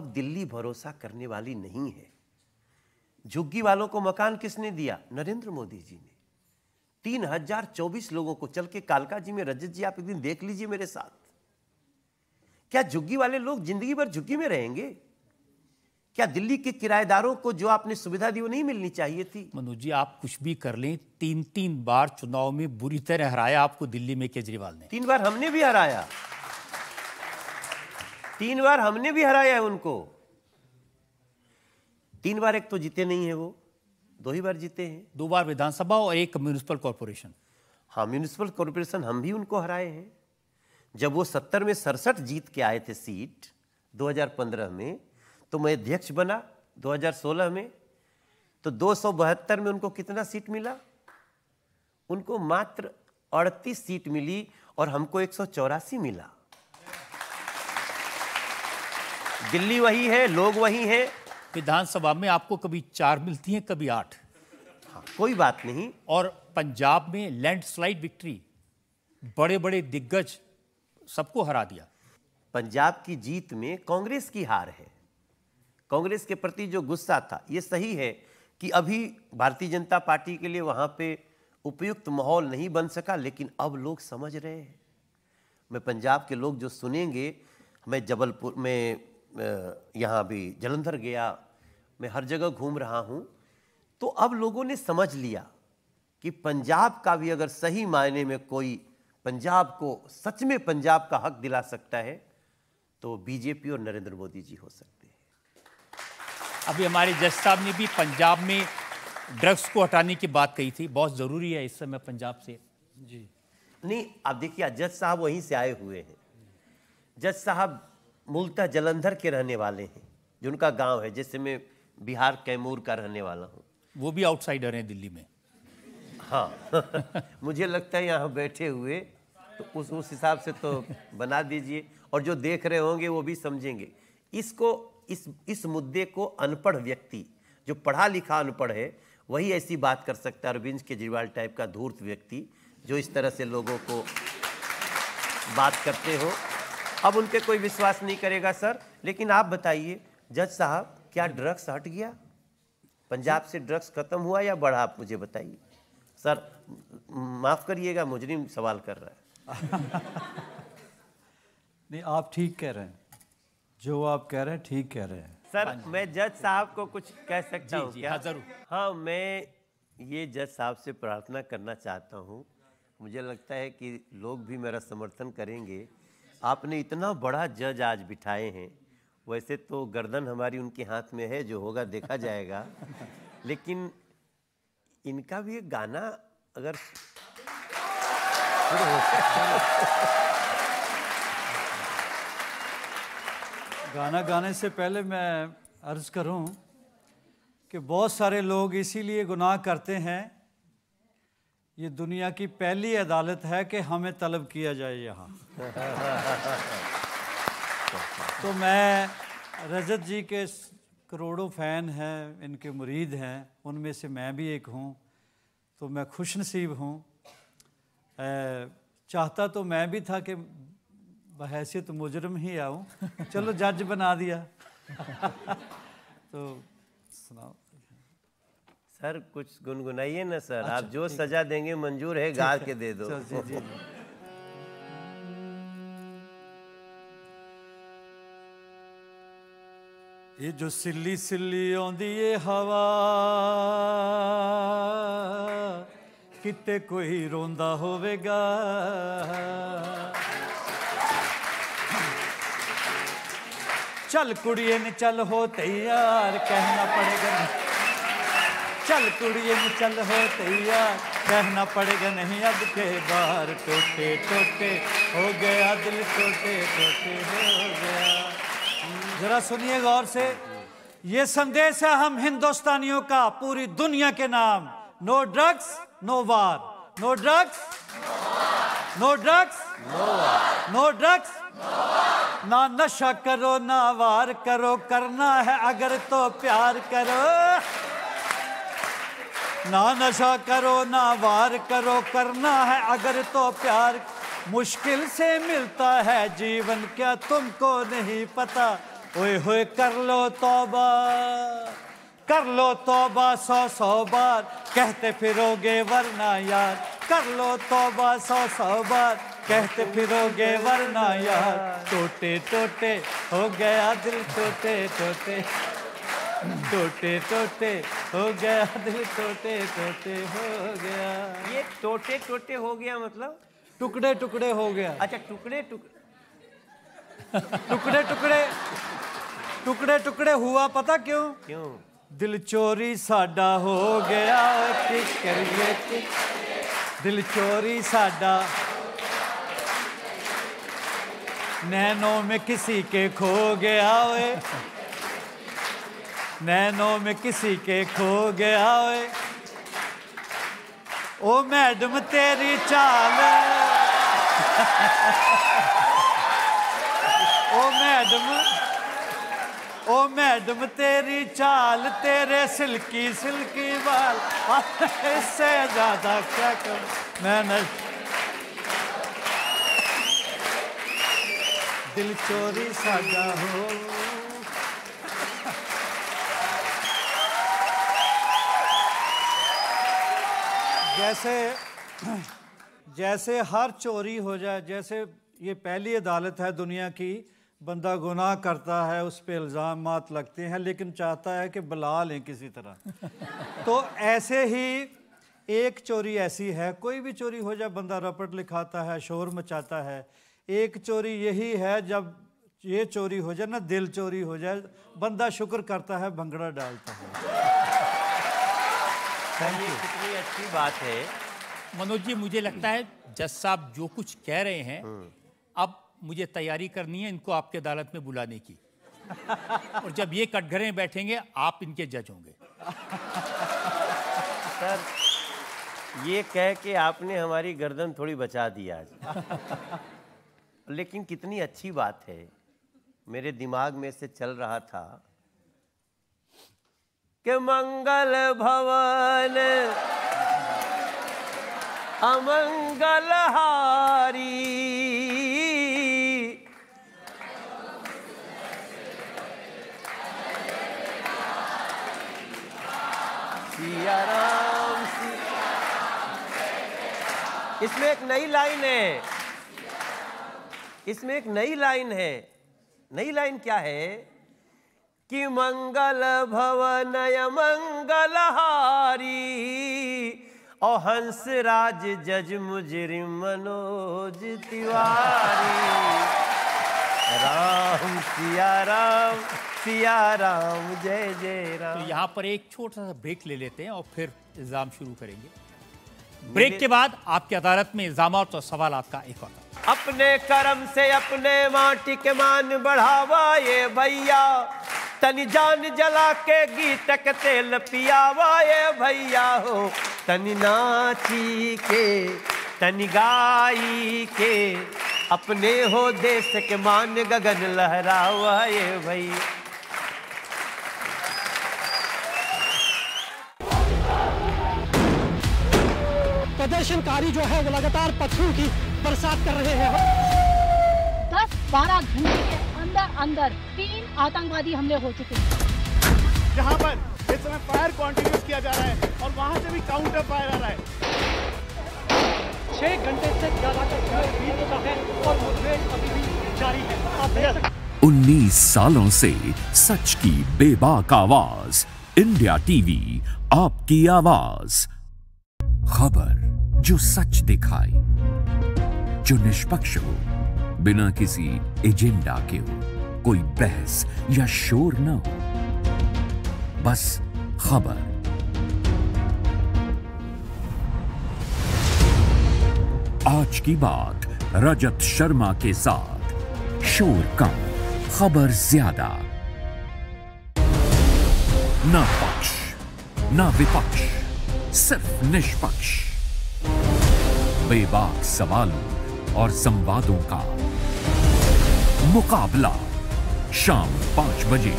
अब दिल्ली भरोसा करने वाली नहीं है झुग्गी वालों को मकान किसने दिया नरेंद्र मोदी जी ने तीन हजार चौबीस लोगों को चल के कालका जी में रजत जी आप एक दिन देख लीजिए मेरे साथ क्या झुग्गी वाले लोग जिंदगी भर झुग्गी में रहेंगे क्या दिल्ली के किराएदारों को जो आपने सुविधा दी वो नहीं मिलनी चाहिए थी मनोज जी आप कुछ भी कर लें तीन तीन बार चुनाव में बुरी तरह हराया आपको दिल्ली में केजरीवाल ने तीन बार हमने भी हराया तीन बार हमने भी हराया उनको तीन बार एक तो जीते नहीं है वो दो ही बार जीते हैं दो बार विधानसभा और एक म्यूनिसिपल कॉरपोरेशन हाँ म्यूनिसिपल कॉरपोरेशन हम भी उनको हराए हैं जब वो सत्तर में सड़सठ जीत के आए थे सीट 2015 में तो मैं अध्यक्ष बना 2016 में तो दो में उनको कितना सीट मिला उनको मात्र अड़तीस सीट मिली और हमको एक मिला दिल्ली वही है लोग वही हैं विधानसभा में आपको कभी चार मिलती हैं कभी आठ हाँ, कोई बात नहीं और पंजाब में लैंडस्लाइड विक्ट्री बड़े बड़े दिग्गज सबको हरा दिया पंजाब की जीत में कांग्रेस की हार है कांग्रेस के प्रति जो गुस्सा था ये सही है कि अभी भारतीय जनता पार्टी के लिए वहाँ पे उपयुक्त माहौल नहीं बन सका लेकिन अब लोग समझ रहे हैं मैं पंजाब के लोग जो सुनेंगे मैं जबलपुर में यहाँ भी जलंधर गया मैं हर जगह घूम रहा हूँ तो अब लोगों ने समझ लिया कि पंजाब का भी अगर सही मायने में कोई पंजाब को सच में पंजाब का हक दिला सकता है तो बीजेपी और नरेंद्र मोदी जी हो सकते हैं अभी हमारे जज साहब ने भी पंजाब में ड्रग्स को हटाने की बात कही थी बहुत ज़रूरी है इस समय पंजाब से जी नहीं आप देखिए जज साहब वहीं से आए हुए हैं जज साहब मूलतः जलंधर के रहने वाले हैं जो उनका गांव है जैसे मैं बिहार कैमूर का रहने वाला हूँ वो भी आउटसाइडर हैं दिल्ली में हाँ [laughs] मुझे लगता है यहाँ बैठे हुए तो उस उस हिसाब से तो बना दीजिए और जो देख रहे होंगे वो भी समझेंगे इसको इस इस मुद्दे को अनपढ़ व्यक्ति जो पढ़ा लिखा अनपढ़ है वही ऐसी बात कर सकता है अरविंद केजरीवाल टाइप का धूर्त व्यक्ति जो इस तरह से लोगों को बात करते हो अब उन पर कोई विश्वास नहीं करेगा सर लेकिन आप बताइए जज साहब क्या ड्रग्स हट गया पंजाब से ड्रग्स खत्म हुआ या बढ़ा आप मुझे बताइए सर माफ़ करिएगा मुजरिम सवाल कर रहा है [laughs] नहीं आप ठीक कह रहे हैं जो आप कह रहे हैं ठीक कह रहे हैं सर हाँ मैं जज साहब को कुछ कह सकता हूँ हाँ, जरूर हाँ मैं ये जज साहब से प्रार्थना करना चाहता हूँ मुझे लगता है कि लोग भी मेरा समर्थन करेंगे आपने इतना बड़ा जज आज बिठाए हैं वैसे तो गर्दन हमारी उनके हाथ में है जो होगा देखा जाएगा [laughs] लेकिन इनका भी एक गाना अगर [laughs] गाना गाने से पहले मैं अर्ज़ करूं कि बहुत सारे लोग इसीलिए गुनाह करते हैं ये दुनिया की पहली अदालत है कि हमें तलब किया जाए यहाँ [laughs] तो मैं रजत जी के करोड़ों फ़ैन हैं इनके मुरीद हैं उनमें से मैं भी एक हूँ तो मैं खुश नसीब हूँ चाहता तो मैं भी था कि बहसीत मुजरम ही आऊँ चलो जज बना दिया [laughs] तो सुनाओ सर कुछ गुनगुनाइए ना सर अच्छा, आप जो सजा देंगे मंजूर है गा के दे दो ये जो सिल्ली सिल्ली आंदी ये हवा किते कोई रोंदा होवेगा चल कुड़िए चल हो तैयार कहना पड़ेगा चल कुड़िए चल हो तैया कहना पड़ेगा नहीं अब के बार टोटे टोटे हो गया दिल टोटे टोटे हो गया जरा सुनिए गौर से ये संदेश है हम हिंदुस्तानियों का पूरी दुनिया के नाम no drugs no war no drugs no drugs no drugs ना नशा करो ना वार करो करना है अगर तो प्यार करो ना नशा करो ना वार करो करना है अगर तो प्यार मुश्किल से मिलता है जीवन क्या तुमको नहीं पता ओए होए कर लो तोबा कर लो तोबा सौ सौ बार कहते फिरोगे वरना यार कर लो तोबा सौ सौ बार कहते फिरोगे वरना यार टोटे टोटे हो गया दिल टूटे टूटे टोटे टोटे हो गया दिल टोटे टोटे हो गया ये टोटे टोटे हो गया मतलब टुकड़े टुकड़े हो गया अच्छा टुकड़े टुकड़े टुकड़े टुकड़े टुकड़े टुकड़े हुआ पता क्यों क्यों दिल चोरी साडा हो गया करिए दिल चोरी साडा नैनों में किसी के खो गया नैनों में किसी के खो गया ओए ओ मैडम तेरी चाल ओ मैडम ओ मैडम तेरी चाल तेरे सिल्की सिल्की बाल इससे ज्यादा क्या कर मैं दिल चोरी साजा हो जैसे जैसे हर चोरी हो जाए जैसे ये पहली अदालत है दुनिया की बंदा गुनाह करता है उस पर इल्ज़ाम लगते हैं लेकिन चाहता है कि बुला लें किसी तरह [laughs] तो ऐसे ही एक चोरी ऐसी है कोई भी चोरी हो जाए बंदा रपट लिखाता है शोर मचाता है एक चोरी यही है जब ये चोरी हो जाए ना दिल चोरी हो जाए बंदा शुक्र करता है भंगड़ा डालता है थैंक यू कितनी अच्छी बात है मनोज जी मुझे लगता है जज साहब जो कुछ कह रहे हैं हम्म। अब मुझे तैयारी करनी है इनको आपके अदालत में बुलाने की और जब ये कटघरे में बैठेंगे आप इनके जज होंगे सर ये कह के आपने हमारी गर्दन थोड़ी बचा दी आज लेकिन कितनी अच्छी बात है मेरे दिमाग में से चल रहा था के मंगल भवन अमंगल हारी सिया राम इसमें एक नई लाइन है इसमें एक नई लाइन है नई लाइन क्या है कि मंगल भवनय मंगलहारी और हंस राज जज मुजरि मनोज तिवारी राम सिया राम सिया राम जय जय राम तो यहाँ पर एक छोटा सा ब्रेक ले लेते हैं और फिर एग्जाम शुरू करेंगे ब्रेक के बाद आपकी अदालत में इल्जाम और तो सवाल का एक और अपने कर्म से अपने माटी के मान बढ़ावा ये भैया तनी जान जला के गीत के तेल पियावा ये भैया हो तन नाची के तन गाई के अपने हो देश के मान गगन लहरावा ये भैया प्रदर्शनकारी जो है वो लगातार पत्थरों की बरसात कर रहे हैं दस बारह घंटे के अंदर अंदर तीन आतंकवादी हमले हो चुके हैं जहाँ पर इस समय फायर कॉन्टिन्यूस किया जा रहा है और वहाँ से भी काउंटर फायर आ रहा है छह घंटे से ज्यादा का समय बीत चुका है और मुठभेड़ अभी भी जारी है उन्नीस सालों से सच की बेबाक आवाज इंडिया टीवी आपकी आवाज खबर जो सच दिखाए जो निष्पक्ष हो बिना किसी एजेंडा के हो कोई बहस या शोर ना हो बस खबर आज की बात रजत शर्मा के साथ शोर कम खबर ज्यादा ना पक्ष ना विपक्ष सिर्फ निष्पक्ष बेबाक सवालों और संवादों का मुकाबला शाम पांच बजे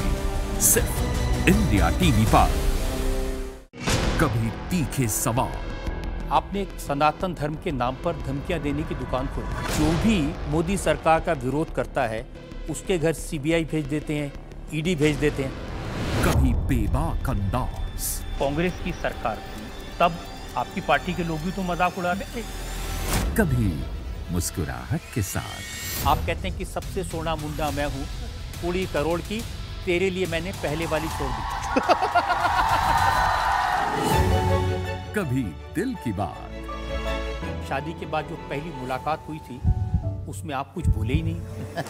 सिर्फ इंडिया टीवी पर कभी तीखे सवाल आपने सनातन धर्म के नाम पर धमकियां देने की दुकान खोली जो भी मोदी सरकार का विरोध करता है उसके घर सीबीआई भेज देते हैं ईडी e भेज देते हैं कभी बेबाक अंदाज कांग्रेस की सरकार थी तब आपकी पार्टी के लोग भी तो मजाक उड़ा रहे थे कभी मुस्कुराहट के साथ आप कहते हैं कि सबसे सोना मुंडा मैं हूँ पूरी करोड़ की तेरे लिए मैंने पहले वाली छोड़ दी कभी दिल की बात शादी के बाद जो पहली मुलाकात हुई थी उसमें आप कुछ भूले ही नहीं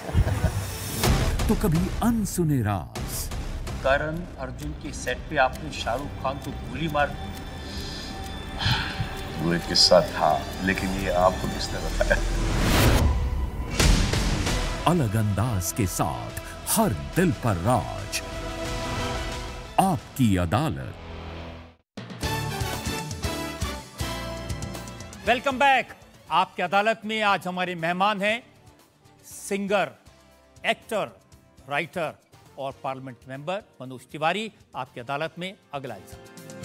तो कभी अनसुने राज करण अर्जुन के सेट पे आपने शाहरुख खान को गोली मार दी वो एक किस्सा था लेकिन ये आपको किसने बताया अलग अंदाज के साथ हर दिल पर राज आपकी अदालत वेलकम बैक आपकी अदालत में आज हमारे मेहमान हैं सिंगर एक्टर राइटर और पार्लियामेंट मेंबर मनोज तिवारी आपकी अदालत में अगला एग्जाम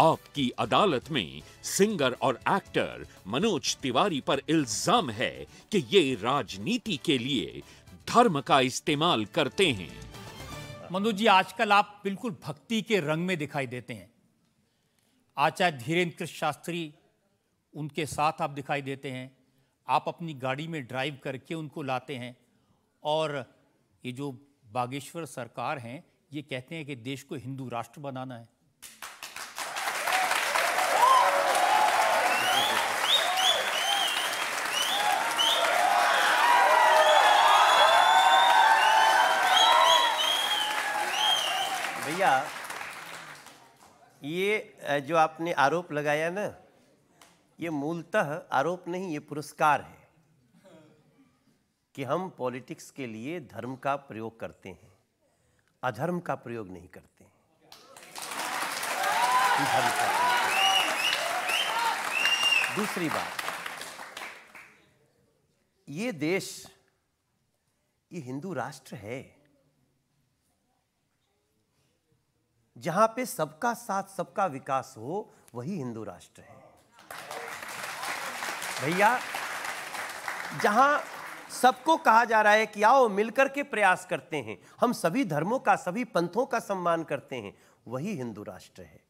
आपकी अदालत में सिंगर और एक्टर मनोज तिवारी पर इल्जाम है कि ये राजनीति के लिए धर्म का इस्तेमाल करते हैं मनोज जी आजकल आप बिल्कुल भक्ति के रंग में दिखाई देते हैं आचार्य धीरेन्द्र कृष्ण शास्त्री उनके साथ आप दिखाई देते हैं आप अपनी गाड़ी में ड्राइव करके उनको लाते हैं और ये जो बागेश्वर सरकार हैं ये कहते हैं कि देश को हिंदू राष्ट्र बनाना है भैया ये जो आपने आरोप लगाया ना ये मूलतः आरोप नहीं ये पुरस्कार है कि हम पॉलिटिक्स के लिए धर्म का प्रयोग करते हैं अधर्म का प्रयोग नहीं करते हैं धर्म का दूसरी बात ये देश ये हिंदू राष्ट्र है जहाँ पे सबका साथ सबका विकास हो वही हिंदू राष्ट्र है भैया जहाँ सबको कहा जा रहा है कि आओ मिलकर के प्रयास करते हैं हम सभी धर्मों का सभी पंथों का सम्मान करते हैं वही हिंदू राष्ट्र है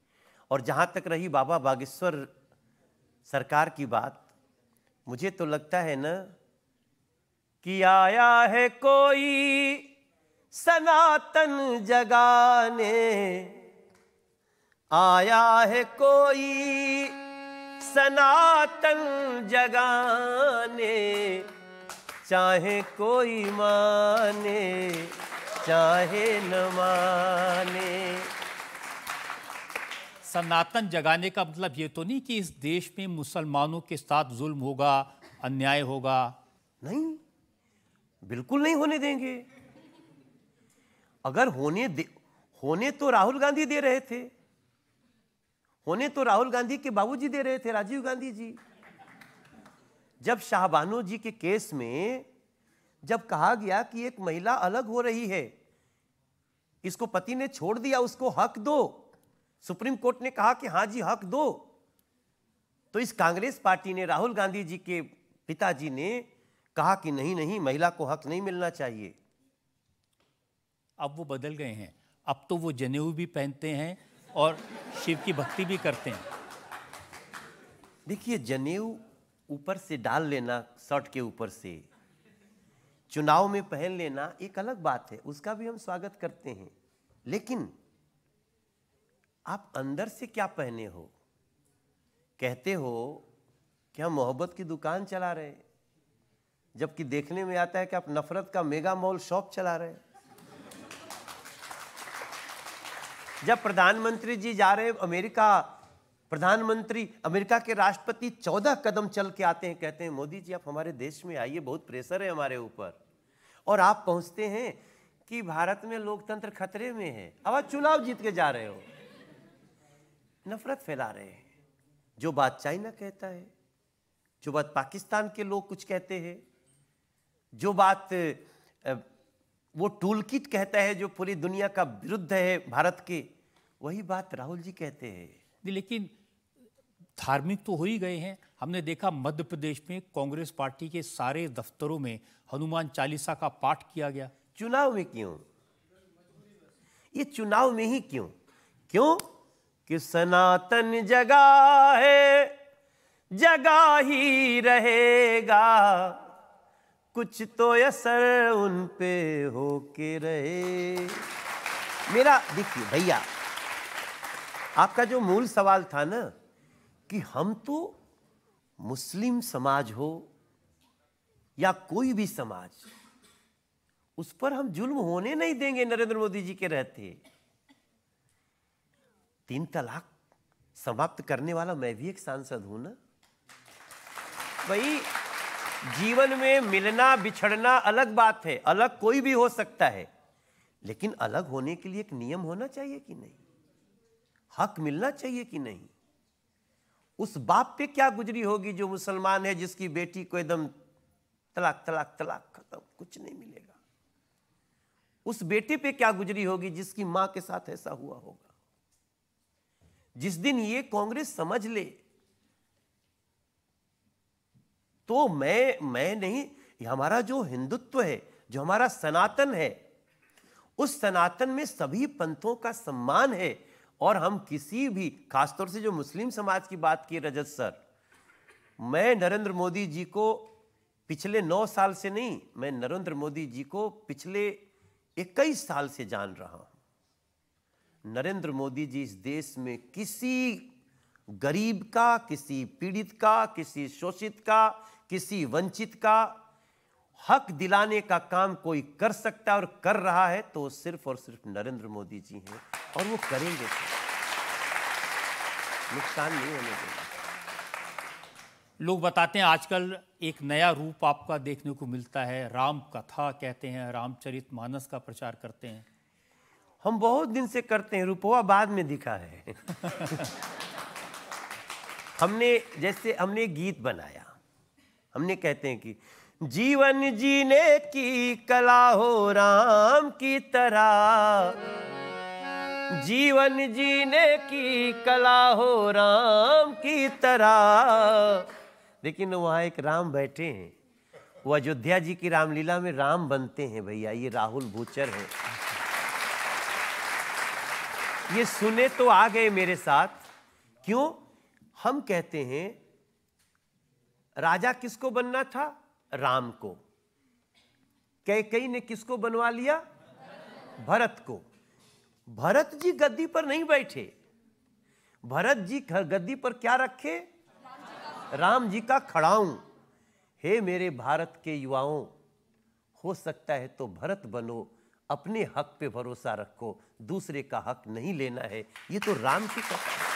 और जहाँ तक रही बाबा बागेश्वर सरकार की बात मुझे तो लगता है ना कि आया है कोई सनातन जगाने आया है कोई सनातन जगाने चाहे कोई माने चाहे न माने सनातन जगाने का मतलब ये तो नहीं कि इस देश में मुसलमानों के साथ जुल्म होगा अन्याय होगा नहीं बिल्कुल नहीं होने देंगे अगर होने दे, होने तो राहुल गांधी दे रहे थे होने तो राहुल गांधी के बाबूजी दे रहे थे राजीव गांधी जी जब शाहबानो जी के केस में जब कहा गया कि एक महिला अलग हो रही है इसको पति ने छोड़ दिया उसको हक दो सुप्रीम कोर्ट ने कहा कि हाँ जी हक दो तो इस कांग्रेस पार्टी ने राहुल गांधी जी के पिताजी ने कहा कि नहीं नहीं महिला को हक नहीं मिलना चाहिए अब वो बदल गए हैं अब तो वो जनेऊ भी पहनते हैं और शिव की भक्ति भी करते हैं देखिए जनेऊ ऊपर से डाल लेना शर्ट के ऊपर से चुनाव में पहन लेना एक अलग बात है उसका भी हम स्वागत करते हैं लेकिन आप अंदर से क्या पहने हो कहते हो कि हम मोहब्बत की दुकान चला रहे जबकि देखने में आता है कि आप नफरत का मेगा मॉल शॉप चला रहे जब प्रधानमंत्री जी जा रहे हैं अमेरिका प्रधानमंत्री अमेरिका के राष्ट्रपति चौदह कदम चल के आते हैं कहते हैं मोदी जी आप हमारे देश में आइए बहुत प्रेशर है हमारे ऊपर और आप पहुंचते हैं कि भारत में लोकतंत्र खतरे में है अब आप चुनाव जीत के जा रहे हो नफरत फैला रहे हैं जो बात चाइना कहता है जो बात पाकिस्तान के लोग कुछ कहते हैं जो बात वो टूलकिट कहता है जो पूरी दुनिया का विरुद्ध है भारत के वही बात राहुल जी कहते हैं लेकिन धार्मिक तो हो ही गए हैं हमने देखा मध्य प्रदेश में कांग्रेस पार्टी के सारे दफ्तरों में हनुमान चालीसा का पाठ किया गया चुनाव में क्यों ये चुनाव में ही क्यों क्यों कि सनातन जगा है जगा ही रहेगा कुछ तो असर उन पे हो के रहे मेरा देखिए भैया आपका जो मूल सवाल था ना कि हम तो मुस्लिम समाज हो या कोई भी समाज उस पर हम जुल्म होने नहीं देंगे नरेंद्र मोदी जी के रहते तीन तलाक समाप्त करने वाला मैं भी एक सांसद हूं ना भाई जीवन में मिलना बिछड़ना अलग बात है अलग कोई भी हो सकता है लेकिन अलग होने के लिए एक नियम होना चाहिए कि नहीं हक मिलना चाहिए कि नहीं उस बाप पे क्या गुजरी होगी जो मुसलमान है जिसकी बेटी को एकदम तलाक तलाक तलाक खत्म कुछ नहीं मिलेगा उस बेटे पे क्या गुजरी होगी जिसकी मां के साथ ऐसा हुआ होगा जिस दिन ये कांग्रेस समझ ले तो मैं मैं नहीं हमारा जो हिंदुत्व है जो हमारा सनातन है उस सनातन में सभी पंथों का सम्मान है और हम किसी भी खासतौर से जो मुस्लिम समाज की बात की रजत सर मैं नरेंद्र मोदी जी को पिछले नौ साल से नहीं मैं नरेंद्र मोदी जी को पिछले इक्कीस साल से जान रहा हूं नरेंद्र मोदी जी इस देश में किसी गरीब का किसी पीड़ित का किसी शोषित का किसी वंचित का हक दिलाने का काम कोई कर सकता है और कर रहा है तो सिर्फ और सिर्फ नरेंद्र मोदी जी हैं और वो करेंगे नुकसान नहीं होने देंगे लोग बताते हैं आजकल एक नया रूप आपका देखने को मिलता है राम कथा कहते हैं रामचरित मानस का प्रचार करते हैं हम बहुत दिन से करते हैं रूपोआ बाद में दिखा है [laughs] हमने जैसे हमने गीत बनाया हमने कहते हैं कि जीवन जीने की कला हो राम की तरह जीवन जीने की कला हो राम की तरह लेकिन वहाँ एक राम बैठे हैं वो अयोध्या जी की रामलीला में राम बनते हैं भैया ये राहुल भूचर हैं ये सुने तो आ गए मेरे साथ क्यों हम कहते हैं राजा किसको बनना था राम को कैकई ने किसको बनवा लिया भरत को भरत जी गद्दी पर नहीं बैठे भरत जी गद्दी पर क्या रखे राम जी का खड़ाऊं हे मेरे भारत के युवाओं हो सकता है तो भरत बनो अपने हक पे भरोसा रखो दूसरे का हक नहीं लेना है ये तो राम की कथा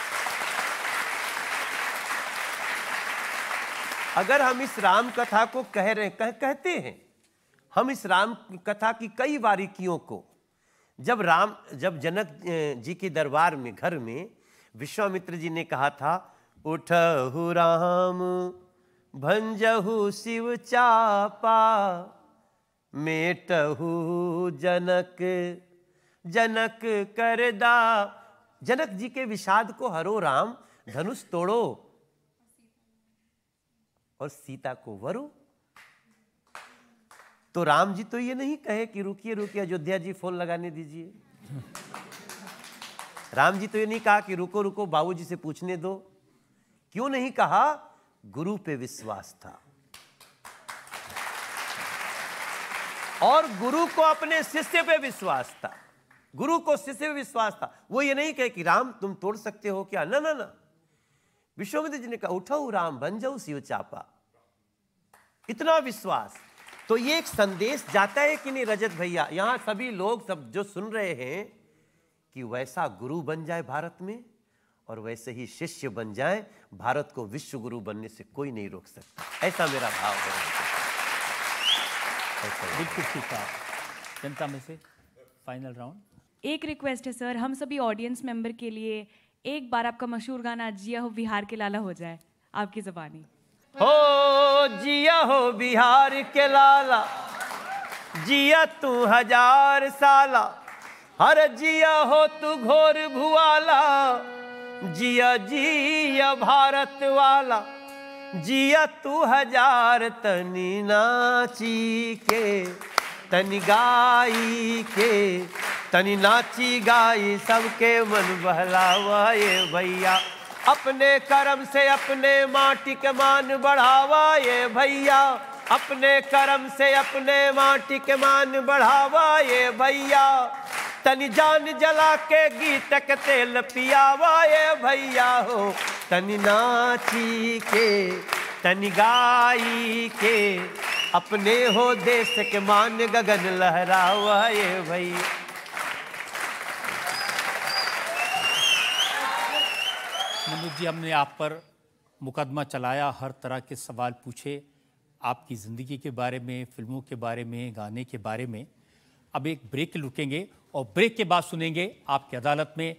अगर हम इस राम कथा को कह रहे कह, कहते हैं हम इस राम कथा की कई बारीकियों को जब राम जब जनक जी के दरबार में घर में विश्वामित्र जी ने कहा था उठहु राम भंजहु शिव चापा मेटहु जनक जनक करदा जनक जी के विषाद को हरो राम धनुष तोड़ो और सीता को वरु तो राम जी तो ये नहीं कहे कि रुकिए रुकिए अयोध्या जी फोन लगाने दीजिए राम जी तो ये नहीं कहा कि रुको रुको बाबू जी से पूछने दो क्यों नहीं कहा गुरु पे विश्वास था और गुरु को अपने शिष्य पे विश्वास था गुरु को शिष्य पे विश्वास था वो ये नहीं कहे कि राम तुम तोड़ सकते हो क्या ना ना ना विश्वामित्र जी ने कहा उठो राम बन जाऊ शिव चापा इतना विश्वास तो ये एक संदेश जाता है कि नहीं रजत भैया यहां सभी लोग सब जो सुन रहे हैं कि वैसा गुरु बन जाए भारत में और वैसे ही शिष्य बन जाए भारत को विश्व गुरु बनने से कोई नहीं रोक सकता ऐसा मेरा भाव है बिल्कुल ठीक है जनता में से फाइनल राउंड एक रिक्वेस्ट है सर हम सभी ऑडियंस मेंबर के लिए एक बार आपका मशहूर गाना जिया हो बिहार के लाला हो जाए आपकी जबानी हो जिया हो बिहार के लाला जिया तू हजार साला हर जिया हो तू घोर भुआला जिया जिया भारत वाला जिया तू हजार तनी नाची के तनि गाई के तनि नाची गाई सबके मन बहलावा ये भैया अपने कर्म से अपने माटी के मान बढ़ावा ये भैया अपने कर्म से अपने माटी के मान बढ़ावा ये भैया तनि जान जला के गीत के तेल पियावा ये भैया हो तनि नाची के तनि गाई के अपने हो देश के मान गगन लहरावा ये भाई मनोज जी हमने आप पर मुकदमा चलाया हर तरह के सवाल पूछे आपकी ज़िंदगी के बारे में फिल्मों के बारे में गाने के बारे में अब एक ब्रेक रुकेंगे और ब्रेक के बाद सुनेंगे आपकी अदालत में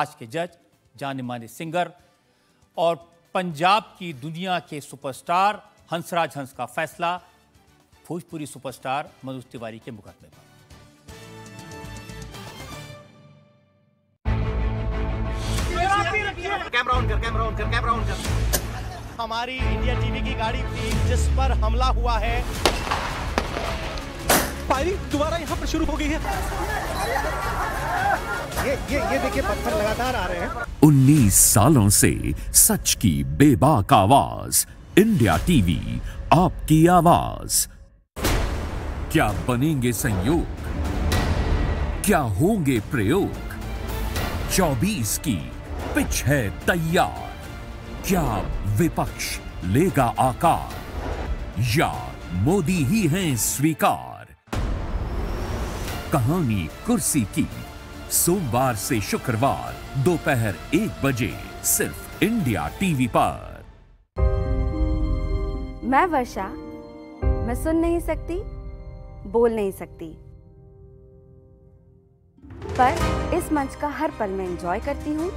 आज के जज जाने माने सिंगर और पंजाब की दुनिया के सुपरस्टार हंसराज हंस का फैसला भोजपुरी सुपरस्टार मनोज तिवारी के मुकदमे पर हमारी इंडिया टीवी की गाड़ी थी जिस पर हमला हुआ है फायरिंग दोबारा यहाँ पर शुरू हो गई है ये ये ये देखिए पत्थर लगातार आ रहे हैं 19 सालों से सच की बेबाक आवाज इंडिया टीवी आपकी आवाज़ क्या बनेंगे संयोग क्या होंगे प्रयोग 24 की पिच है तैयार क्या विपक्ष लेगा आकार या मोदी ही हैं स्वीकार कहानी कुर्सी की सोमवार से शुक्रवार दोपहर एक बजे सिर्फ इंडिया टीवी पर मैं वर्षा मैं सुन नहीं सकती बोल नहीं सकती पर इस मंच का हर पल में एंजॉय करती हूँ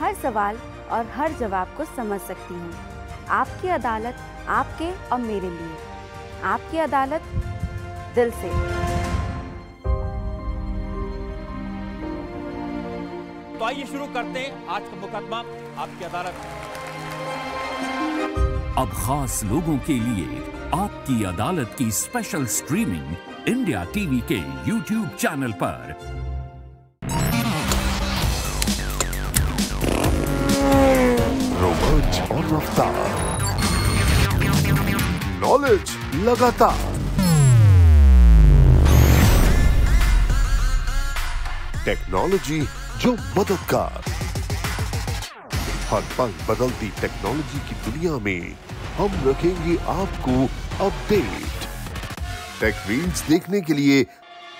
हर सवाल और हर जवाब को समझ सकती हूँ आपकी अदालत आपके और मेरे लिए आपकी अदालत दिल से तो आइए शुरू करते हैं आज का मुकदमा आपकी अदालत अब खास लोगों के लिए आपकी अदालत की स्पेशल स्ट्रीमिंग इंडिया टीवी के यूट्यूब चैनल पर रोबोट और रफ्तार नॉलेज लगातार टेक्नोलॉजी जो मददगार हर पल बदलती टेक्नोलॉजी की दुनिया में हम रखेंगे आपको अपडेट टेक रील्स देखने के लिए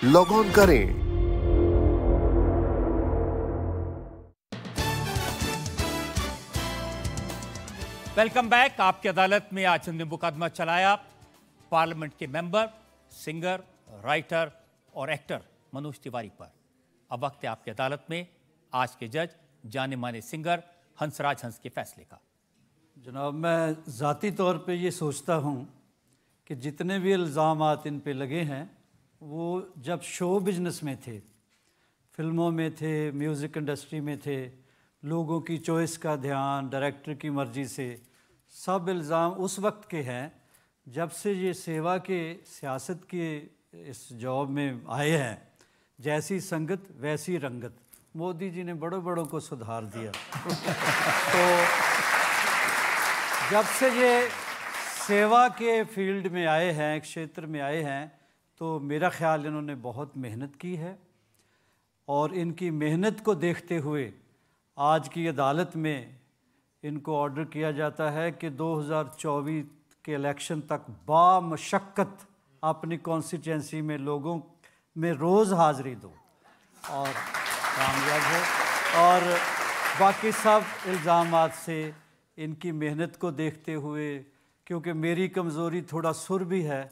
लॉग ऑन करें वेलकम बैक आपकी अदालत में आज हमने मुकदमा चलाया पार्लियामेंट के मेंबर सिंगर राइटर और एक्टर मनोज तिवारी पर अब वक्त है आपकी अदालत में आज के जज जाने माने सिंगर हंसराज हंस के फैसले का जनाब मैं ज़ाती तौर पे ये सोचता हूँ कि जितने भी इल्ज़ाम इन पे लगे हैं वो जब शो बिजनेस में थे फिल्मों में थे म्यूज़िक इंडस्ट्री में थे लोगों की चॉइस का ध्यान डायरेक्टर की मर्ज़ी से सब इल्ज़ाम उस वक्त के हैं जब से ये सेवा के सियासत के इस जॉब में आए हैं जैसी संगत वैसी रंगत मोदी जी ने बड़ों बड़ों को सुधार दिया [laughs] तो जब से ये सेवा के फील्ड में आए हैं क्षेत्र में आए हैं तो मेरा ख्याल इन्होंने बहुत मेहनत की है और इनकी मेहनत को देखते हुए आज की अदालत में इनको ऑर्डर किया जाता है कि 2024 के इलेक्शन तक बामशक्क़त अपनी कॉन्स्टिट्यूंसी में लोगों में रोज़ हाज़री दो और कामयाब हो और बाकी सब इल्ज़ाम से इनकी मेहनत को देखते हुए क्योंकि मेरी कमज़ोरी थोड़ा सुर भी है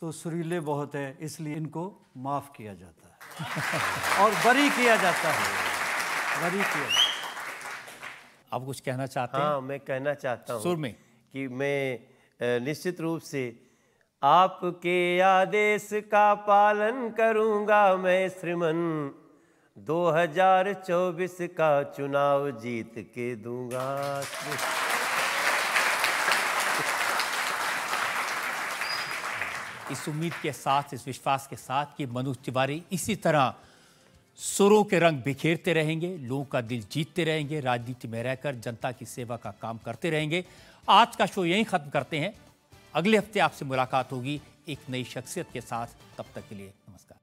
तो सुरीले बहुत है इसलिए इनको माफ़ किया जाता है [laughs] और बरी किया जाता है बरी किया आप कुछ कहना चाहते हाँ, हैं हाँ मैं कहना चाहता हूँ सुर में कि मैं निश्चित रूप से आपके आदेश का पालन करूंगा मैं श्रीमन 2024 का चुनाव जीत के दूंगा इस उम्मीद के साथ इस विश्वास के साथ कि मनोज तिवारी इसी तरह सुरों के रंग बिखेरते रहेंगे लोगों का दिल जीतते रहेंगे राजनीति में रहकर जनता की सेवा का काम करते रहेंगे आज का शो यहीं खत्म करते हैं अगले हफ्ते आपसे मुलाकात होगी एक नई शख्सियत के साथ तब तक के लिए नमस्कार